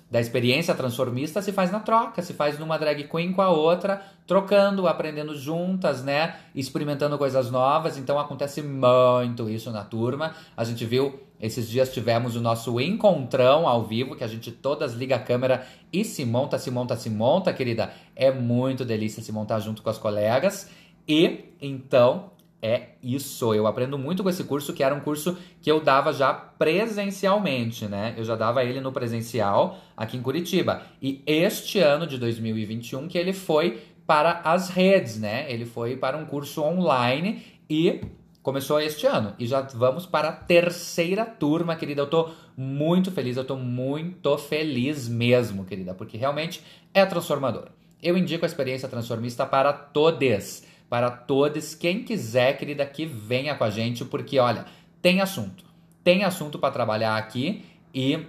da experiência transformista se faz na troca, se faz numa drag queen com a outra, trocando, aprendendo juntas, né? Experimentando coisas novas. Então acontece muito isso na turma. A gente viu esses dias tivemos o nosso encontrão ao vivo, que a gente todas liga a câmera e se monta, se monta, se monta, querida. É muito delícia se montar junto com as colegas. E então é isso. Eu aprendo muito com esse curso, que era um curso que eu dava já presencialmente, né? Eu já dava ele no presencial aqui em Curitiba. E este ano de 2021 que ele foi para as redes, né? Ele foi para um curso online e Começou este ano e já vamos para a terceira turma, querida. Eu tô muito feliz, eu tô muito feliz mesmo, querida, porque realmente é transformador. Eu indico a experiência transformista para todos, para todos, quem quiser, querida, que venha com a gente, porque olha, tem assunto. Tem assunto para trabalhar aqui e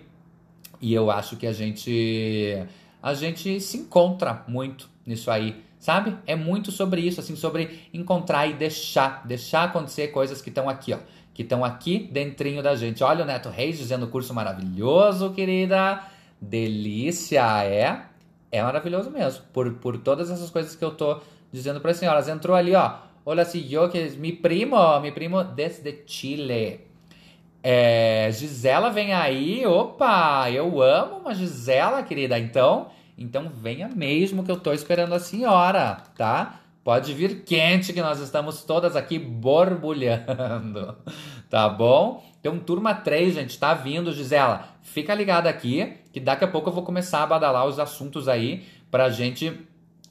e eu acho que a gente a gente se encontra muito nisso aí sabe? É muito sobre isso, assim, sobre encontrar e deixar, deixar acontecer coisas que estão aqui, ó, que estão aqui dentrinho da gente. Olha o Neto Reis dizendo curso maravilhoso, querida. Delícia, é. É maravilhoso mesmo. Por, por todas essas coisas que eu tô dizendo para as senhoras. Entrou ali, ó. Olha se yo que mi primo, mi primo desde Chile. É, Gisela vem aí. Opa, eu amo uma Gisela, querida. Então, então venha mesmo que eu tô esperando a senhora, tá? Pode vir quente que nós estamos todas aqui borbulhando, tá bom? Então, turma 3, gente, tá vindo, Gisela. Fica ligada aqui, que daqui a pouco eu vou começar a badalar os assuntos aí pra gente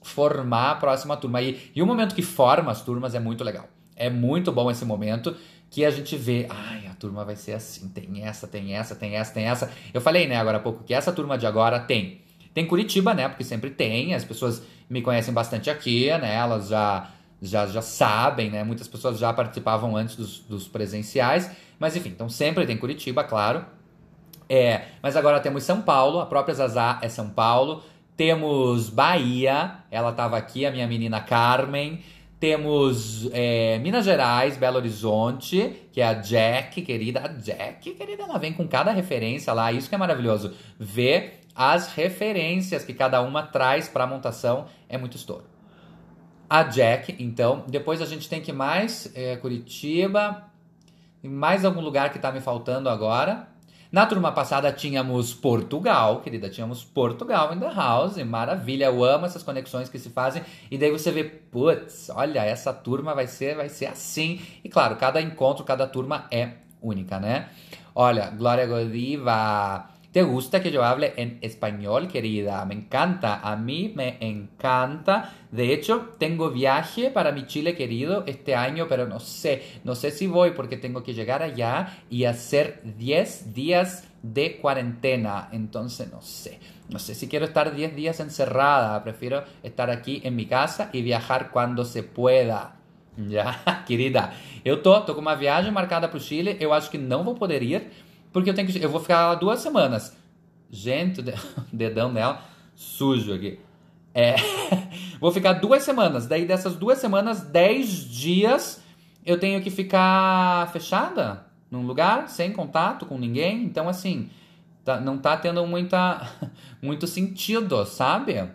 formar a próxima turma aí. E o momento que forma as turmas é muito legal. É muito bom esse momento que a gente vê, ai, a turma vai ser assim, tem essa, tem essa, tem essa, tem essa. Eu falei, né, agora há pouco, que essa turma de agora tem tem Curitiba, né? Porque sempre tem. As pessoas me conhecem bastante aqui, né? Elas já, já, já sabem, né? Muitas pessoas já participavam antes dos, dos presenciais. Mas enfim, então sempre tem Curitiba, claro. É, mas agora temos São Paulo, a própria Zazá é São Paulo. Temos Bahia, ela estava aqui, a minha menina Carmen. Temos é, Minas Gerais, Belo Horizonte, que é a Jack, querida. A Jack, querida, ela vem com cada referência lá, isso que é maravilhoso. Ver as referências que cada uma traz para a montação é muito estouro. A Jack, então, depois a gente tem que mais é, Curitiba, mais algum lugar que está me faltando agora. Na turma passada tínhamos Portugal, querida, tínhamos Portugal in the house, maravilha, eu amo essas conexões que se fazem. E daí você vê, putz, olha, essa turma vai ser, vai ser assim. E claro, cada encontro, cada turma é única, né? Olha, Glória Godiva, ¿Te gusta que yo hable en español, querida? Me encanta, a mí me encanta. De hecho, tengo viaje para mi Chile querido este año, pero no sé, no sé si voy porque tengo que llegar allá y hacer 10 días de cuarentena. Entonces, no sé. No sé si quiero estar 10 días encerrada, prefiero estar aquí en mi casa y viajar cuando se pueda. ¿Ya, querida, Yo tô, tô com viaje marcada para Chile, Yo acho que no voy a poder ir, porque eu tenho que. Eu vou ficar duas semanas. Gente, o dedão dela sujo aqui. É, vou ficar duas semanas. Daí dessas duas semanas, dez dias eu tenho que ficar fechada num lugar, sem contato com ninguém. Então, assim, tá, não tá tendo muita, muito sentido, sabe?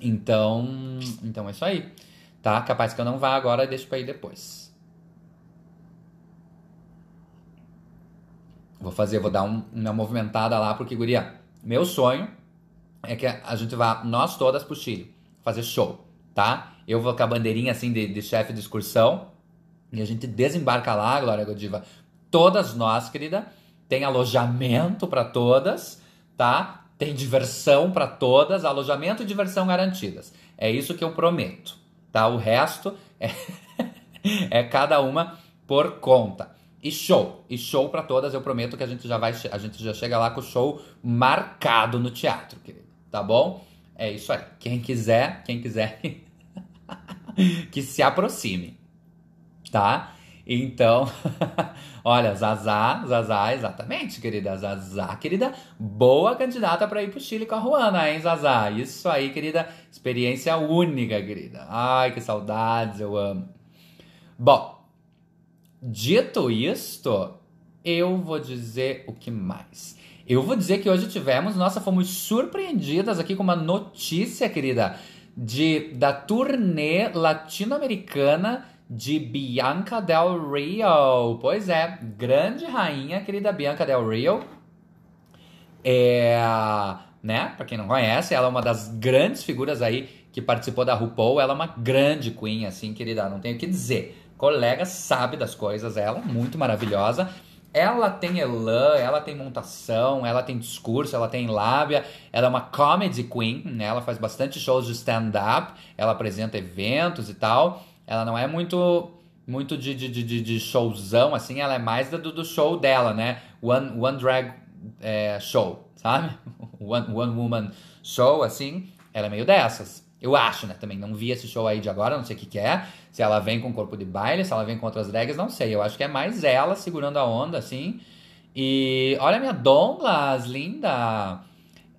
Então, então é isso aí. Tá? Capaz que eu não vá agora, deixo pra ir depois. Vou fazer, vou dar um, uma movimentada lá, porque, guria, meu sonho é que a gente vá, nós todas, pro Chile, fazer show, tá? Eu vou com a bandeirinha, assim, de, de chefe de excursão, e a gente desembarca lá, Glória Godiva. Todas nós, querida, tem alojamento para todas, tá? Tem diversão para todas, alojamento e diversão garantidas. É isso que eu prometo, tá? O resto é, é cada uma por conta. E show, e show para todas, eu prometo que a gente já vai, a gente já chega lá com o show marcado no teatro, querido. Tá bom? É isso aí. Quem quiser, quem quiser que se aproxime, tá? Então, olha, Zazá, Zazá, exatamente, querida. Zazá, querida, boa candidata para ir pro Chile com a Ruana, hein, Zazá? Isso aí, querida, experiência única, querida. Ai, que saudades, eu amo. Bom, Dito isto, eu vou dizer o que mais. Eu vou dizer que hoje tivemos, nossa, fomos surpreendidas aqui com uma notícia, querida, de da turnê latino-americana de Bianca Del Rio. Pois é, grande rainha, querida Bianca Del Rio. É, né? Para quem não conhece, ela é uma das grandes figuras aí que participou da RuPaul, ela é uma grande queen assim, querida, não tenho o que dizer colega, sabe das coisas, ela, muito maravilhosa. Ela tem elan, ela tem montação, ela tem discurso, ela tem lábia, ela é uma comedy queen, né? Ela faz bastante shows de stand-up, ela apresenta eventos e tal. Ela não é muito muito de, de, de, de showzão, assim, ela é mais do, do show dela, né? One, one drag é, show, sabe? One, one woman show, assim, ela é meio dessas. Eu acho, né? Também não vi esse show aí de agora, não sei o que, que é. Se ela vem com corpo de baile, se ela vem com outras drags, não sei. Eu acho que é mais ela segurando a onda, assim. E olha a minha Douglas, linda!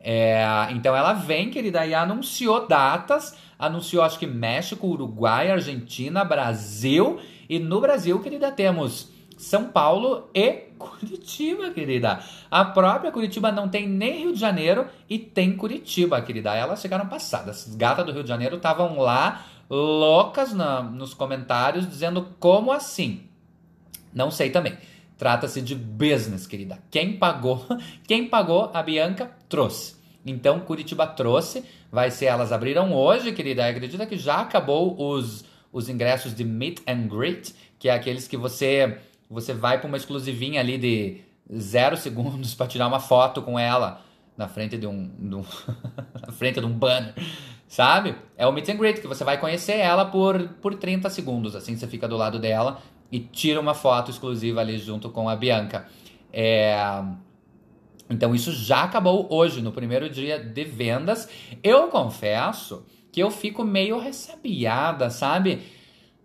É, então ela vem, querida, e anunciou datas. Anunciou, acho que México, Uruguai, Argentina, Brasil. E no Brasil, querida, temos São Paulo e Curitiba, querida. A própria Curitiba não tem nem Rio de Janeiro e tem Curitiba, querida. Elas chegaram passadas. As gatas do Rio de Janeiro estavam lá loucas na, nos comentários dizendo como assim. Não sei também. Trata-se de business, querida. Quem pagou, quem pagou, a Bianca trouxe. Então Curitiba trouxe, vai ser elas abriram hoje, querida. Acredita que já acabou os os ingressos de meet and greet, que é aqueles que você você vai para uma exclusivinha ali de zero segundos para tirar uma foto com ela na frente de um, de um na frente de um banner, sabe? É o meet and greet que você vai conhecer ela por por 30 segundos, assim você fica do lado dela e tira uma foto exclusiva ali junto com a Bianca. É... Então isso já acabou hoje, no primeiro dia de vendas. Eu confesso que eu fico meio ressabiada, sabe?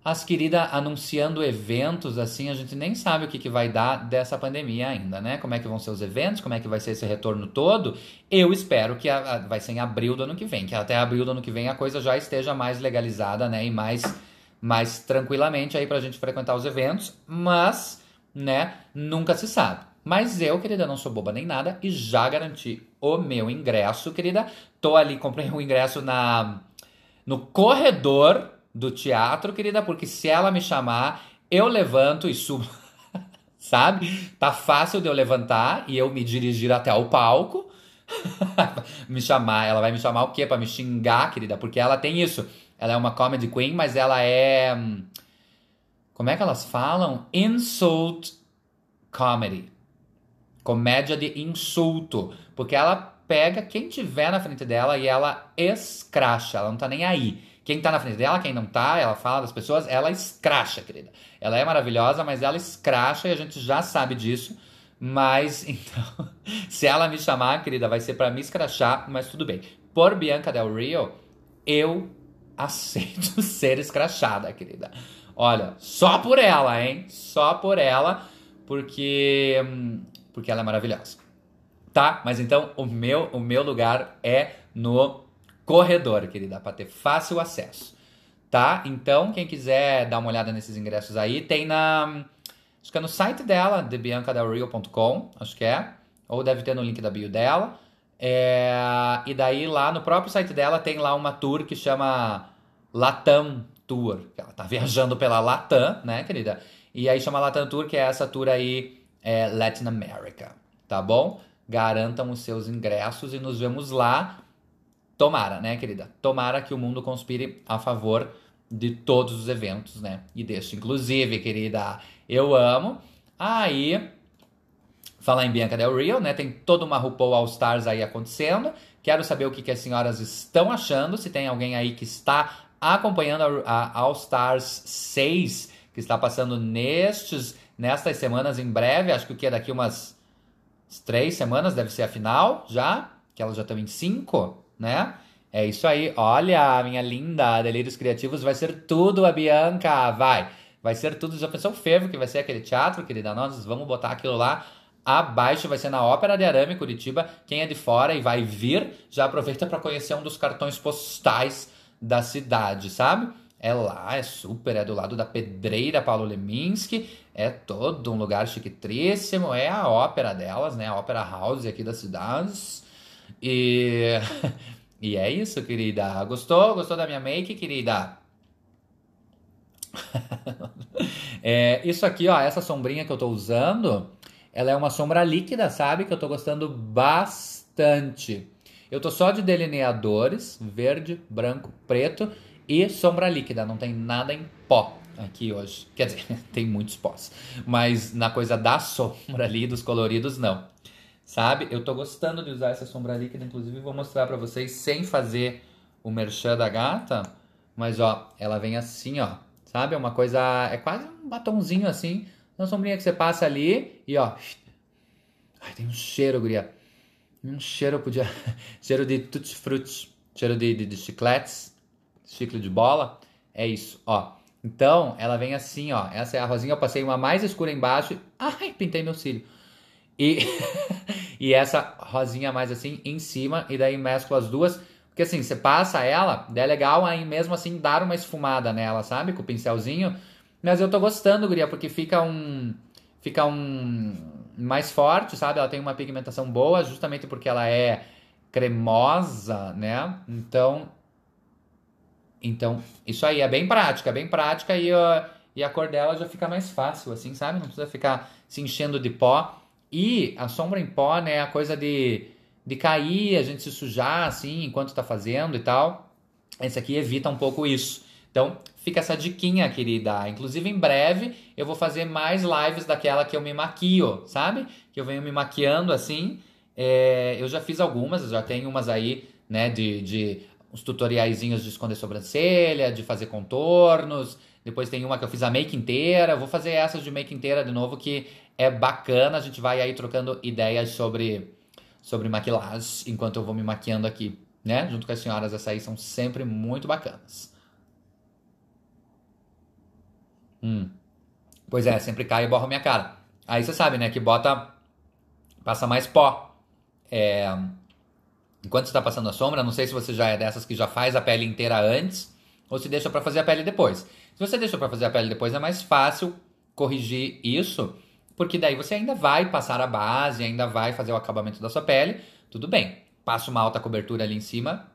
As queridas anunciando eventos, assim, a gente nem sabe o que, que vai dar dessa pandemia ainda, né? Como é que vão ser os eventos, como é que vai ser esse retorno todo. Eu espero que a, a, vai ser em abril do ano que vem, que até abril do ano que vem a coisa já esteja mais legalizada, né? E mais, mais tranquilamente aí pra gente frequentar os eventos, mas, né, nunca se sabe. Mas eu, querida, não sou boba nem nada e já garanti o meu ingresso, querida. Tô ali, comprei um ingresso na no corredor do teatro, querida, porque se ela me chamar, eu levanto e subo. Sabe? Tá fácil de eu levantar e eu me dirigir até o palco. me chamar, ela vai me chamar o quê? Para me xingar, querida, porque ela tem isso. Ela é uma comedy queen, mas ela é hum, Como é que elas falam? Insult comedy. Comédia de insulto, porque ela pega quem tiver na frente dela e ela escracha, ela não tá nem aí. Quem tá na frente dela, quem não tá, ela fala das pessoas, ela escracha, querida. Ela é maravilhosa, mas ela escracha e a gente já sabe disso. Mas então, se ela me chamar, querida, vai ser para me escrachar, mas tudo bem. Por Bianca Del Rio, eu aceito ser escrachada, querida. Olha, só por ela, hein? Só por ela, porque hum, porque ela é maravilhosa. Tá? Mas então o meu o meu lugar é no corredor, querida, para ter fácil acesso. Tá? Então, quem quiser dar uma olhada nesses ingressos aí, tem na. Acho que é no site dela, thebiancadelrio.com, acho que é. Ou deve ter no link da bio dela. É, e daí lá no próprio site dela tem lá uma tour que chama Latam Tour. Ela tá viajando pela Latam, né, querida? E aí chama Latam Tour, que é essa tour aí, é Latin America, tá bom? Garantam os seus ingressos e nos vemos lá. Tomara, né, querida? Tomara que o mundo conspire a favor de todos os eventos, né? E deste, inclusive, querida, eu amo. Aí, falar em Bianca Del Rio, né? Tem toda uma RuPaul All Stars aí acontecendo. Quero saber o que, que as senhoras estão achando. Se tem alguém aí que está acompanhando a, All Stars 6, que está passando nestes, nestas semanas em breve. Acho que o que é daqui umas três semanas deve ser a final já. Que elas já estão em cinco né? É isso aí. Olha, minha linda, Delírios Criativos vai ser tudo, a Bianca, vai. Vai ser tudo. Já pensou o fervo que vai ser aquele teatro, querida? Nós vamos botar aquilo lá abaixo vai ser na Ópera de Arame, Curitiba. Quem é de fora e vai vir, já aproveita para conhecer um dos cartões postais da cidade, sabe? É lá, é super, é do lado da Pedreira Paulo Leminski, é todo um lugar chiquitríssimo, é a ópera delas, né? A ópera house aqui das cidades. E, e é isso, querida. Gostou? Gostou da minha make, querida? é, isso aqui, ó, essa sombrinha que eu tô usando, ela é uma sombra líquida, sabe? Que eu tô gostando bastante. Eu tô só de delineadores, verde, branco, preto e sombra líquida, não tem nada em pó aqui hoje. Quer dizer, tem muitos pós, mas na coisa da sombra ali, dos coloridos, não sabe? Eu tô gostando de usar essa sombra líquida, inclusive vou mostrar para vocês sem fazer o merchan da gata, mas ó, ela vem assim, ó, sabe? É uma coisa, é quase um batomzinho assim, uma sombrinha que você passa ali e ó, ai, tem um cheiro, guria. Um cheiro podia, cheiro de tutti frutti, cheiro de, de, de chicletes, chicle de bola, é isso, ó. Então, ela vem assim, ó. Essa é a rosinha, eu passei uma mais escura embaixo. Ai, pintei meu cílio e, e essa rosinha mais assim em cima, e daí mesclo as duas. Porque assim, você passa ela, é legal aí mesmo assim dar uma esfumada nela, sabe? Com o pincelzinho. Mas eu tô gostando, guria, porque fica um. Fica um. Mais forte, sabe? Ela tem uma pigmentação boa, justamente porque ela é cremosa, né? Então. Então, isso aí é bem prática, é bem prática e, uh, e a cor dela já fica mais fácil, assim, sabe? Não precisa ficar se enchendo de pó. E a sombra em pó, né? A coisa de, de cair, a gente se sujar, assim, enquanto está fazendo e tal. Esse aqui evita um pouco isso. Então, fica essa diquinha, querida. Inclusive, em breve, eu vou fazer mais lives daquela que eu me maquio, sabe? Que eu venho me maquiando, assim. É, eu já fiz algumas, já tenho umas aí, né, de, de uns tutoriaizinhos de esconder sobrancelha, de fazer contornos. Depois tem uma que eu fiz a make inteira. vou fazer essas de make inteira de novo, que é bacana. A gente vai aí trocando ideias sobre, sobre maquilagem enquanto eu vou me maquiando aqui, né? Junto com as senhoras, essas aí são sempre muito bacanas. Hum. Pois é, sempre cai e borra minha cara. Aí você sabe, né? Que bota. Passa mais pó. É, enquanto está passando a sombra, não sei se você já é dessas que já faz a pele inteira antes ou se deixa para fazer a pele depois. Se você deixa para fazer a pele depois, é mais fácil corrigir isso porque daí você ainda vai passar a base, ainda vai fazer o acabamento da sua pele, tudo bem. Passa uma alta cobertura ali em cima,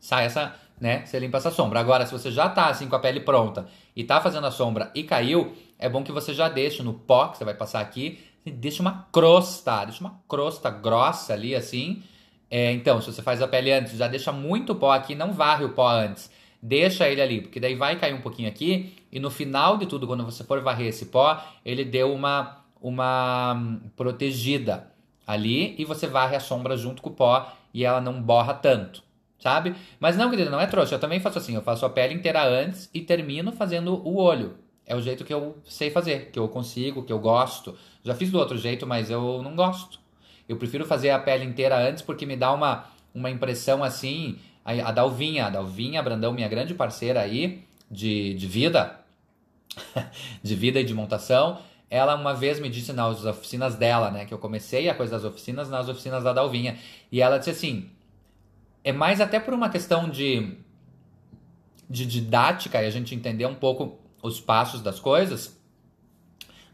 sai essa, né? Você limpa essa sombra. Agora, se você já tá assim com a pele pronta e tá fazendo a sombra e caiu, é bom que você já deixe no pó que você vai passar aqui, deixa uma crosta, deixa uma crosta grossa ali assim. É, então, se você faz a pele antes, já deixa muito pó aqui, não varre o pó antes Deixa ele ali, porque daí vai cair um pouquinho aqui e no final de tudo, quando você for varrer esse pó, ele deu uma, uma hum, protegida ali e você varre a sombra junto com o pó e ela não borra tanto, sabe? Mas não, querida, não é trouxa. Eu também faço assim, eu faço a pele inteira antes e termino fazendo o olho. É o jeito que eu sei fazer, que eu consigo, que eu gosto. Já fiz do outro jeito, mas eu não gosto. Eu prefiro fazer a pele inteira antes porque me dá uma, uma impressão assim a Dalvinha, a Dalvinha Brandão, minha grande parceira aí de, de vida, de vida e de montação, ela uma vez me disse nas oficinas dela, né, que eu comecei a coisa das oficinas nas oficinas da Dalvinha, e ela disse assim, é mais até por uma questão de, de didática e a gente entender um pouco os passos das coisas,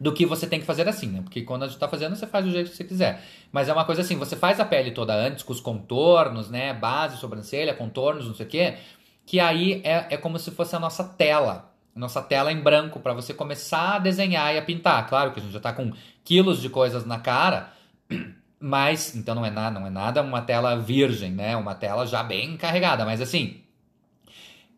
do que você tem que fazer assim, né? Porque quando a gente tá fazendo, você faz do jeito que você quiser. Mas é uma coisa assim, você faz a pele toda antes, com os contornos, né? Base, sobrancelha, contornos, não sei o quê. Que aí é, é como se fosse a nossa tela. Nossa tela em branco para você começar a desenhar e a pintar. Claro que a gente já tá com quilos de coisas na cara, mas então não é nada, não é nada uma tela virgem, né? Uma tela já bem carregada, mas assim,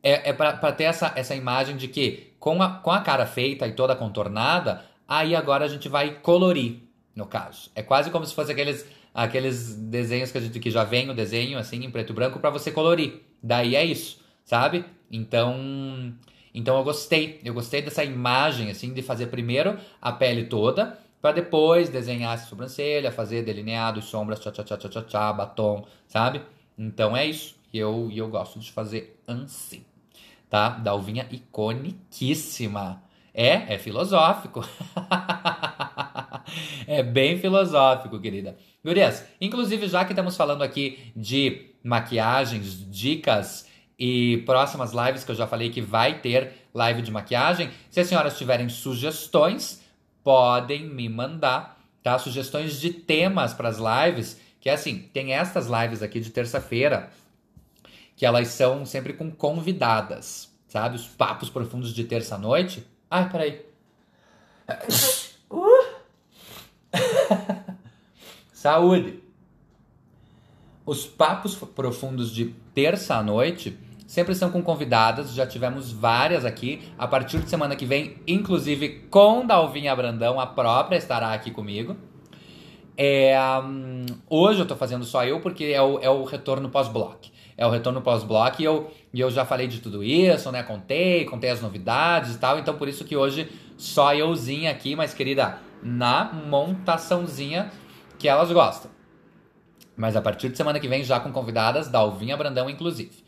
é, é para ter essa, essa imagem de que com a, com a cara feita e toda contornada, Aí agora a gente vai colorir, no caso. É quase como se fosse aqueles, aqueles desenhos que a gente que já vem o desenho assim em preto e branco para você colorir. Daí é isso, sabe? Então, então eu gostei, eu gostei dessa imagem assim de fazer primeiro a pele toda para depois desenhar a sobrancelha, fazer delineado, sombras, tchá, tchá, tchá, tchá, batom, sabe? Então é isso. E eu, eu gosto de fazer assim, tá? Dalvinha iconiquíssima. É, é filosófico. é bem filosófico, querida. Gurias, inclusive, já que estamos falando aqui de maquiagens, dicas e próximas lives que eu já falei que vai ter live de maquiagem, se as senhoras tiverem sugestões, podem me mandar, tá? Sugestões de temas para as lives, que é assim, tem estas lives aqui de terça-feira, que elas são sempre com convidadas, sabe? Os papos profundos de terça-noite Ai, peraí. Então, uh. Saúde! Os papos profundos de terça à noite sempre são com convidadas, já tivemos várias aqui. A partir de semana que vem, inclusive com Dalvinha Brandão, a própria estará aqui comigo. É, hum, hoje eu tô fazendo só eu porque é o, é o retorno pós-block. É o retorno pós-block e eu e eu já falei de tudo isso, né? Contei, contei as novidades e tal. Então por isso que hoje só euzinha aqui, mas querida, na montaçãozinha que elas gostam. Mas a partir de semana que vem já com convidadas da Alvinha Brandão inclusive,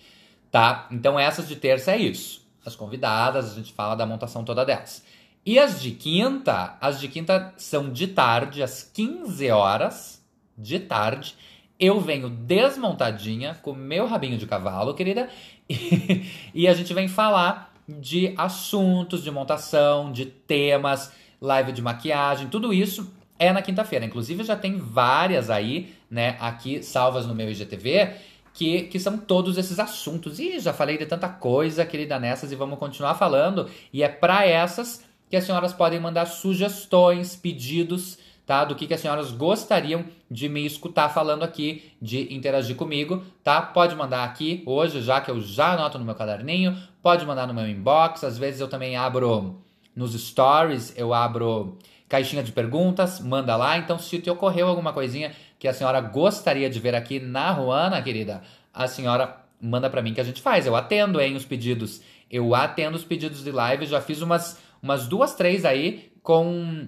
tá? Então essas de terça é isso. As convidadas, a gente fala da montação toda delas. E as de quinta, as de quinta são de tarde, às 15 horas de tarde. Eu venho desmontadinha, com meu rabinho de cavalo, querida, e, e a gente vem falar de assuntos, de montação, de temas, live de maquiagem, tudo isso é na quinta-feira. Inclusive, já tem várias aí, né, aqui salvas no meu IGTV, que, que são todos esses assuntos. E já falei de tanta coisa, querida, nessas, e vamos continuar falando. E é para essas que as senhoras podem mandar sugestões, pedidos tá? Do que, que as senhoras gostariam de me escutar falando aqui, de interagir comigo, tá? Pode mandar aqui hoje, já que eu já anoto no meu caderninho, pode mandar no meu inbox, às vezes eu também abro nos stories, eu abro caixinha de perguntas, manda lá. Então, se te ocorreu alguma coisinha que a senhora gostaria de ver aqui na Ruana, querida, a senhora manda para mim que a gente faz. Eu atendo, hein, os pedidos. Eu atendo os pedidos de live, já fiz umas, umas duas, três aí com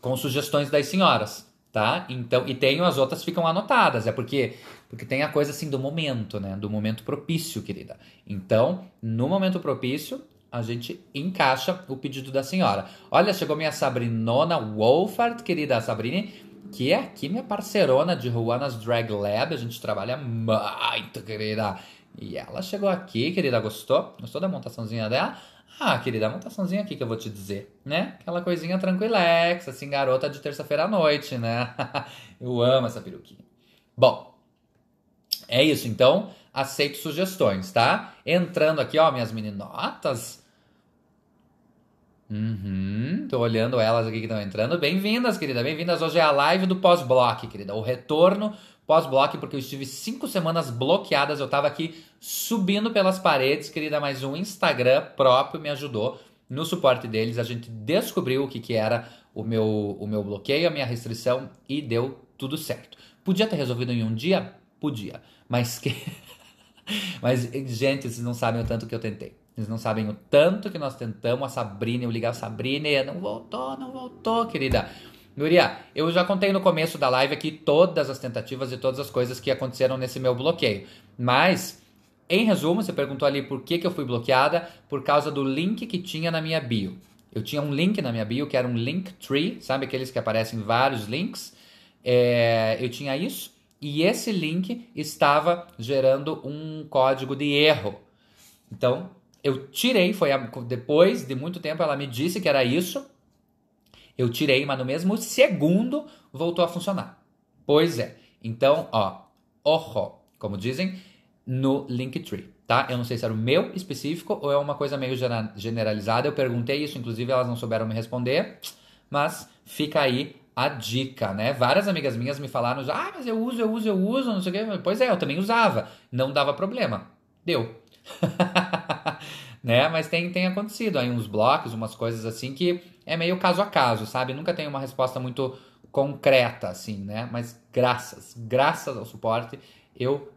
com sugestões das senhoras, tá? Então, e tenho as outras ficam anotadas, é porque porque tem a coisa assim do momento, né? Do momento propício, querida. Então, no momento propício, a gente encaixa o pedido da senhora. Olha, chegou minha Sabrinona Wolfart, querida Sabrine, que é aqui minha parceirona de Ruanas Drag Lab. A gente trabalha muito, querida. E ela chegou aqui, querida, gostou? Gostou da montaçãozinha dela? Ah, querida, a montaçãozinha aqui que eu vou te dizer, né? Aquela coisinha tranquilex, assim, garota de terça-feira à noite, né? eu amo essa peruquinha. Bom, é isso, então, aceito sugestões, tá? Entrando aqui, ó, minhas meninotas. Uhum, tô olhando elas aqui que estão entrando. Bem-vindas, querida, bem-vindas. Hoje é a live do pós-block, querida. O retorno pós bloque porque eu estive cinco semanas bloqueadas. Eu estava aqui subindo pelas paredes, querida, mas o Instagram próprio me ajudou. No suporte deles, a gente descobriu o que, que era o meu, o meu bloqueio, a minha restrição e deu tudo certo. Podia ter resolvido em um dia? Podia. Mas que. mas, gente, vocês não sabem o tanto que eu tentei. Vocês não sabem o tanto que nós tentamos. A Sabrina, eu ligar a Sabrina, não voltou, não voltou, querida. Nuria, eu já contei no começo da live aqui todas as tentativas e todas as coisas que aconteceram nesse meu bloqueio. Mas, em resumo, você perguntou ali por que, que eu fui bloqueada, por causa do link que tinha na minha bio. Eu tinha um link na minha bio que era um link tree, sabe aqueles que aparecem vários links? É, eu tinha isso e esse link estava gerando um código de erro. Então, eu tirei, foi a, depois de muito tempo ela me disse que era isso, eu tirei, mas no mesmo segundo voltou a funcionar. Pois é. Então, ó, ojo, como dizem no Linktree, tá? Eu não sei se era o meu específico ou é uma coisa meio generalizada. Eu perguntei isso, inclusive elas não souberam me responder, mas fica aí a dica, né? Várias amigas minhas me falaram ah, mas eu uso, eu uso, eu uso, não sei o quê. Pois é, eu também usava. Não dava problema. Deu. né? Mas tem, tem acontecido aí uns blocos, umas coisas assim que é meio caso a caso, sabe? Nunca tem uma resposta muito concreta, assim, né? Mas graças, graças ao suporte, eu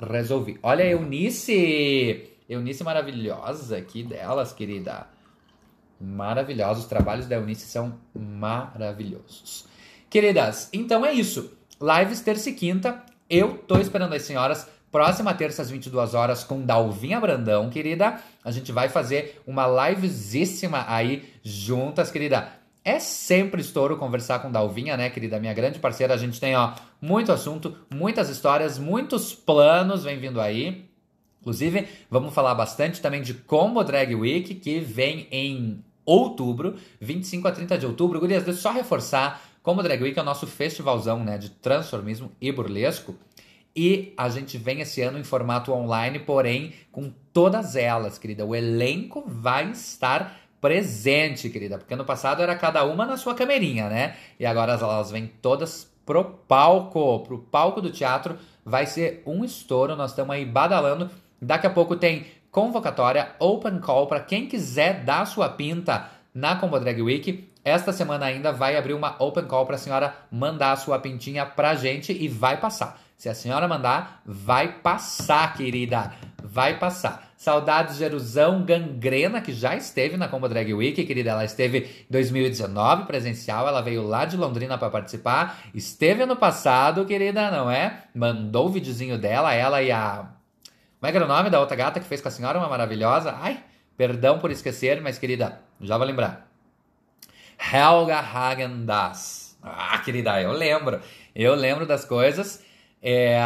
resolvi. Olha a Eunice! Eunice maravilhosa aqui delas, querida. Maravilhosos. Os trabalhos da Eunice são maravilhosos. Queridas, então é isso. Lives terça e quinta. Eu tô esperando as senhoras. Próxima terça às 22 horas com Dalvinha Brandão, querida. A gente vai fazer uma livezíssima aí juntas, querida. É sempre estouro conversar com Dalvinha, né, querida? Minha grande parceira. A gente tem, ó, muito assunto, muitas histórias, muitos planos. Vem vindo aí. Inclusive, vamos falar bastante também de Combo Drag Week, que vem em outubro, 25 a 30 de outubro. Gurias, deixa eu só reforçar. Combo Drag Week é o nosso festivalzão, né, de transformismo e burlesco. E a gente vem esse ano em formato online, porém com todas elas, querida. O elenco vai estar presente, querida, porque no passado era cada uma na sua camerinha, né? E agora elas vêm todas pro palco, pro palco do teatro, vai ser um estouro, nós estamos aí badalando. Daqui a pouco tem convocatória, open call para quem quiser dar sua pinta na Combo Drag Week. Esta semana ainda vai abrir uma open call para a senhora mandar a sua pintinha pra gente e vai passar. Se a senhora mandar, vai passar, querida. Vai passar. Saudades Jerusão Gangrena, que já esteve na Combo Drag Week, querida. Ela esteve em 2019 presencial, ela veio lá de Londrina para participar. Esteve ano passado, querida, não é? Mandou o videozinho dela, ela e a. Como é que era o nome da outra gata que fez com a senhora? Uma maravilhosa. Ai, perdão por esquecer, mas querida, já vou lembrar. Helga Hagen Das. Ah, querida, eu lembro. Eu lembro das coisas. É.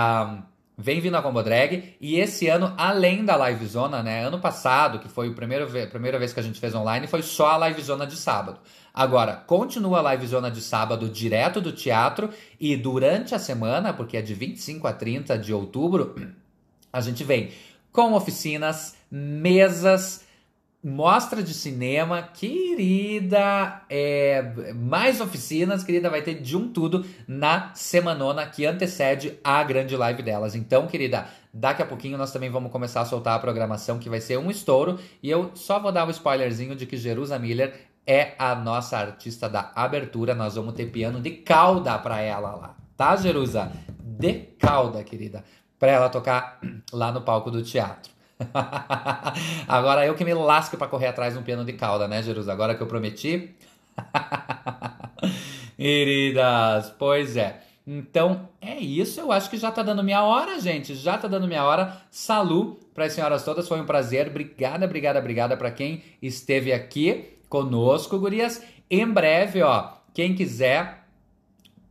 Vem vindo a Combo Drag e esse ano, além da Live Zona, né? Ano passado, que foi a primeira, primeira vez que a gente fez online, foi só a Live Zona de sábado. Agora, continua a Live Zona de sábado direto do teatro e durante a semana, porque é de 25 a 30 de outubro, a gente vem com oficinas, mesas, Mostra de cinema, querida, é, mais oficinas, querida, vai ter de um tudo na semanona que antecede a grande live delas. Então, querida, daqui a pouquinho nós também vamos começar a soltar a programação que vai ser um estouro. E eu só vou dar o um spoilerzinho de que Jerusa Miller é a nossa artista da abertura. Nós vamos ter piano de cauda para ela lá, tá, Jerusa? De cauda, querida, para ela tocar lá no palco do teatro. Agora eu que me lasco para correr atrás de um piano de cauda, né, Jerus? Agora que eu prometi. Queridas, pois é. Então é isso, eu acho que já tá dando minha hora, gente. Já tá dando minha hora. Salu para as senhoras todas, foi um prazer. Obrigada, obrigada, obrigada para quem esteve aqui conosco, gurias. Em breve, ó, quem quiser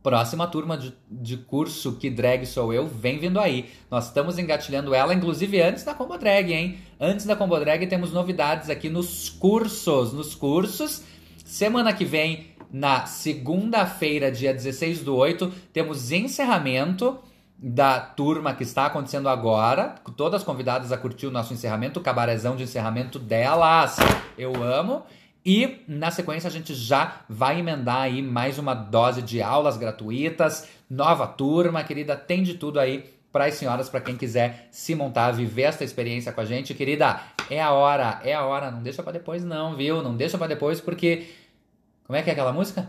Próxima turma de, de, curso Que Drag Sou Eu vem vindo aí. Nós estamos engatilhando ela, inclusive antes da Combo Drag, hein? Antes da Combo Drag temos novidades aqui nos cursos. Nos cursos, semana que vem, na segunda-feira, dia 16 do 8, temos encerramento da turma que está acontecendo agora. Todas convidadas a curtir o nosso encerramento, o cabarezão de encerramento delas. Eu amo. E na sequência a gente já vai emendar aí mais uma dose de aulas gratuitas, nova turma, querida, tem de tudo aí para as senhoras, para quem quiser se montar, viver esta experiência com a gente, querida, é a hora, é a hora, não deixa para depois não, viu? Não deixa para depois porque como é que é aquela música?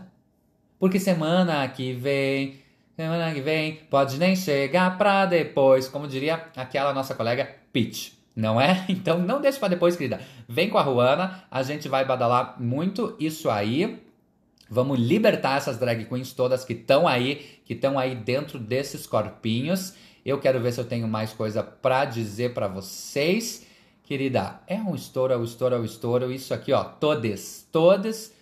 Porque semana que vem, semana que vem, pode nem chegar para depois, como diria aquela nossa colega Peach não é? Então não deixe para depois, querida. Vem com a Ruana, a gente vai badalar muito isso aí. Vamos libertar essas drag queens todas que estão aí, que estão aí dentro desses corpinhos. Eu quero ver se eu tenho mais coisa para dizer para vocês. Querida, é um estouro, é um estouro, é um estouro. Isso aqui, ó, todas, todas.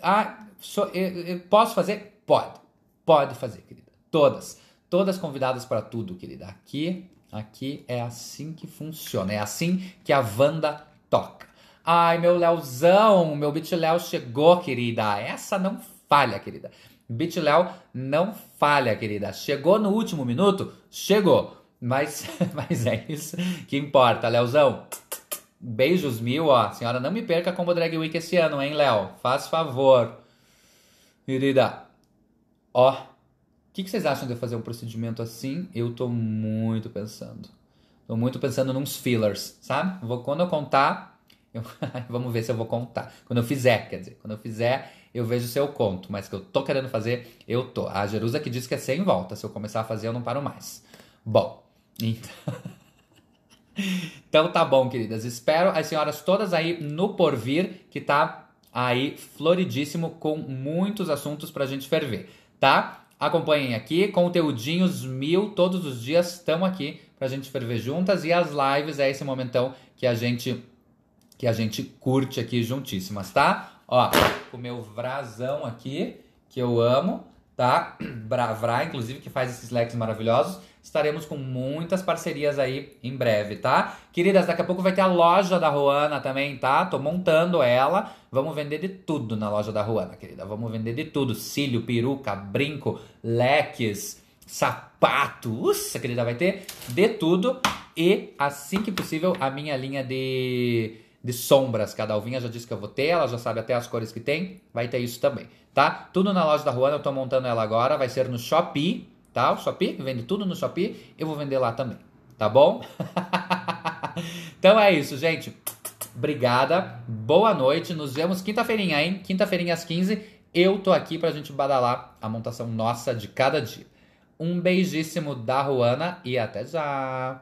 Ah, so, eu, eu posso fazer? Pode. Pode fazer, querida. Todas. Todas convidadas para tudo, querida. Aqui Aqui é assim que funciona, é assim que a Wanda toca. Ai, meu Leozão, meu Bitléo chegou, querida. Essa não falha, querida. Bitléo não falha, querida. Chegou no último minuto? Chegou. Mas, mas é isso que importa, Leozão. Beijos mil, ó. Senhora, não me perca como Drag Week esse ano, hein, Léo? Faz favor. Querida. Ó. O que, que, vocês acham de eu fazer um procedimento assim? Eu tô muito pensando. Tô muito pensando nos fillers, sabe? Vou, quando eu contar, eu, vamos ver se eu vou contar. Quando eu fizer, quer dizer, quando eu fizer, eu vejo se eu conto. Mas que eu tô querendo fazer, eu tô. A Jerusa que diz que é sem volta. Se eu começar a fazer, eu não paro mais. Bom, então. então tá bom, queridas. Espero as senhoras todas aí no porvir, que tá aí floridíssimo com muitos assuntos pra gente ferver, tá? Acompanhem aqui, conteúdinhos mil todos os dias estão aqui para a gente ferver juntas e as lives é esse momentão que a gente que a gente curte aqui juntíssimas, tá? Ó, o meu vrazão aqui que eu amo, tá? Bra, inclusive que faz esses leques maravilhosos estaremos com muitas parcerias aí em breve, tá? Queridas, daqui a pouco vai ter a loja da Ruana também, tá? Tô montando ela. Vamos vender de tudo na loja da Ruana, querida. Vamos vender de tudo: cílio, peruca, brinco, leques, sapato. Nossa, querida, vai ter de tudo. E assim que possível, a minha linha de de sombras. Cada alvinha já disse que eu vou ter, ela já sabe até as cores que tem, vai ter isso também, tá? Tudo na loja da Ruana, eu tô montando ela agora, vai ser no Shopee, tá? O Shopee, vende tudo no Shopee, eu vou vender lá também, tá bom? então é isso, gente. Obrigada, boa noite, nos vemos quinta-feirinha, hein? Quinta-feirinha às 15, eu tô aqui pra gente badalar a montação nossa de cada dia. Um beijíssimo da Ruana e até já!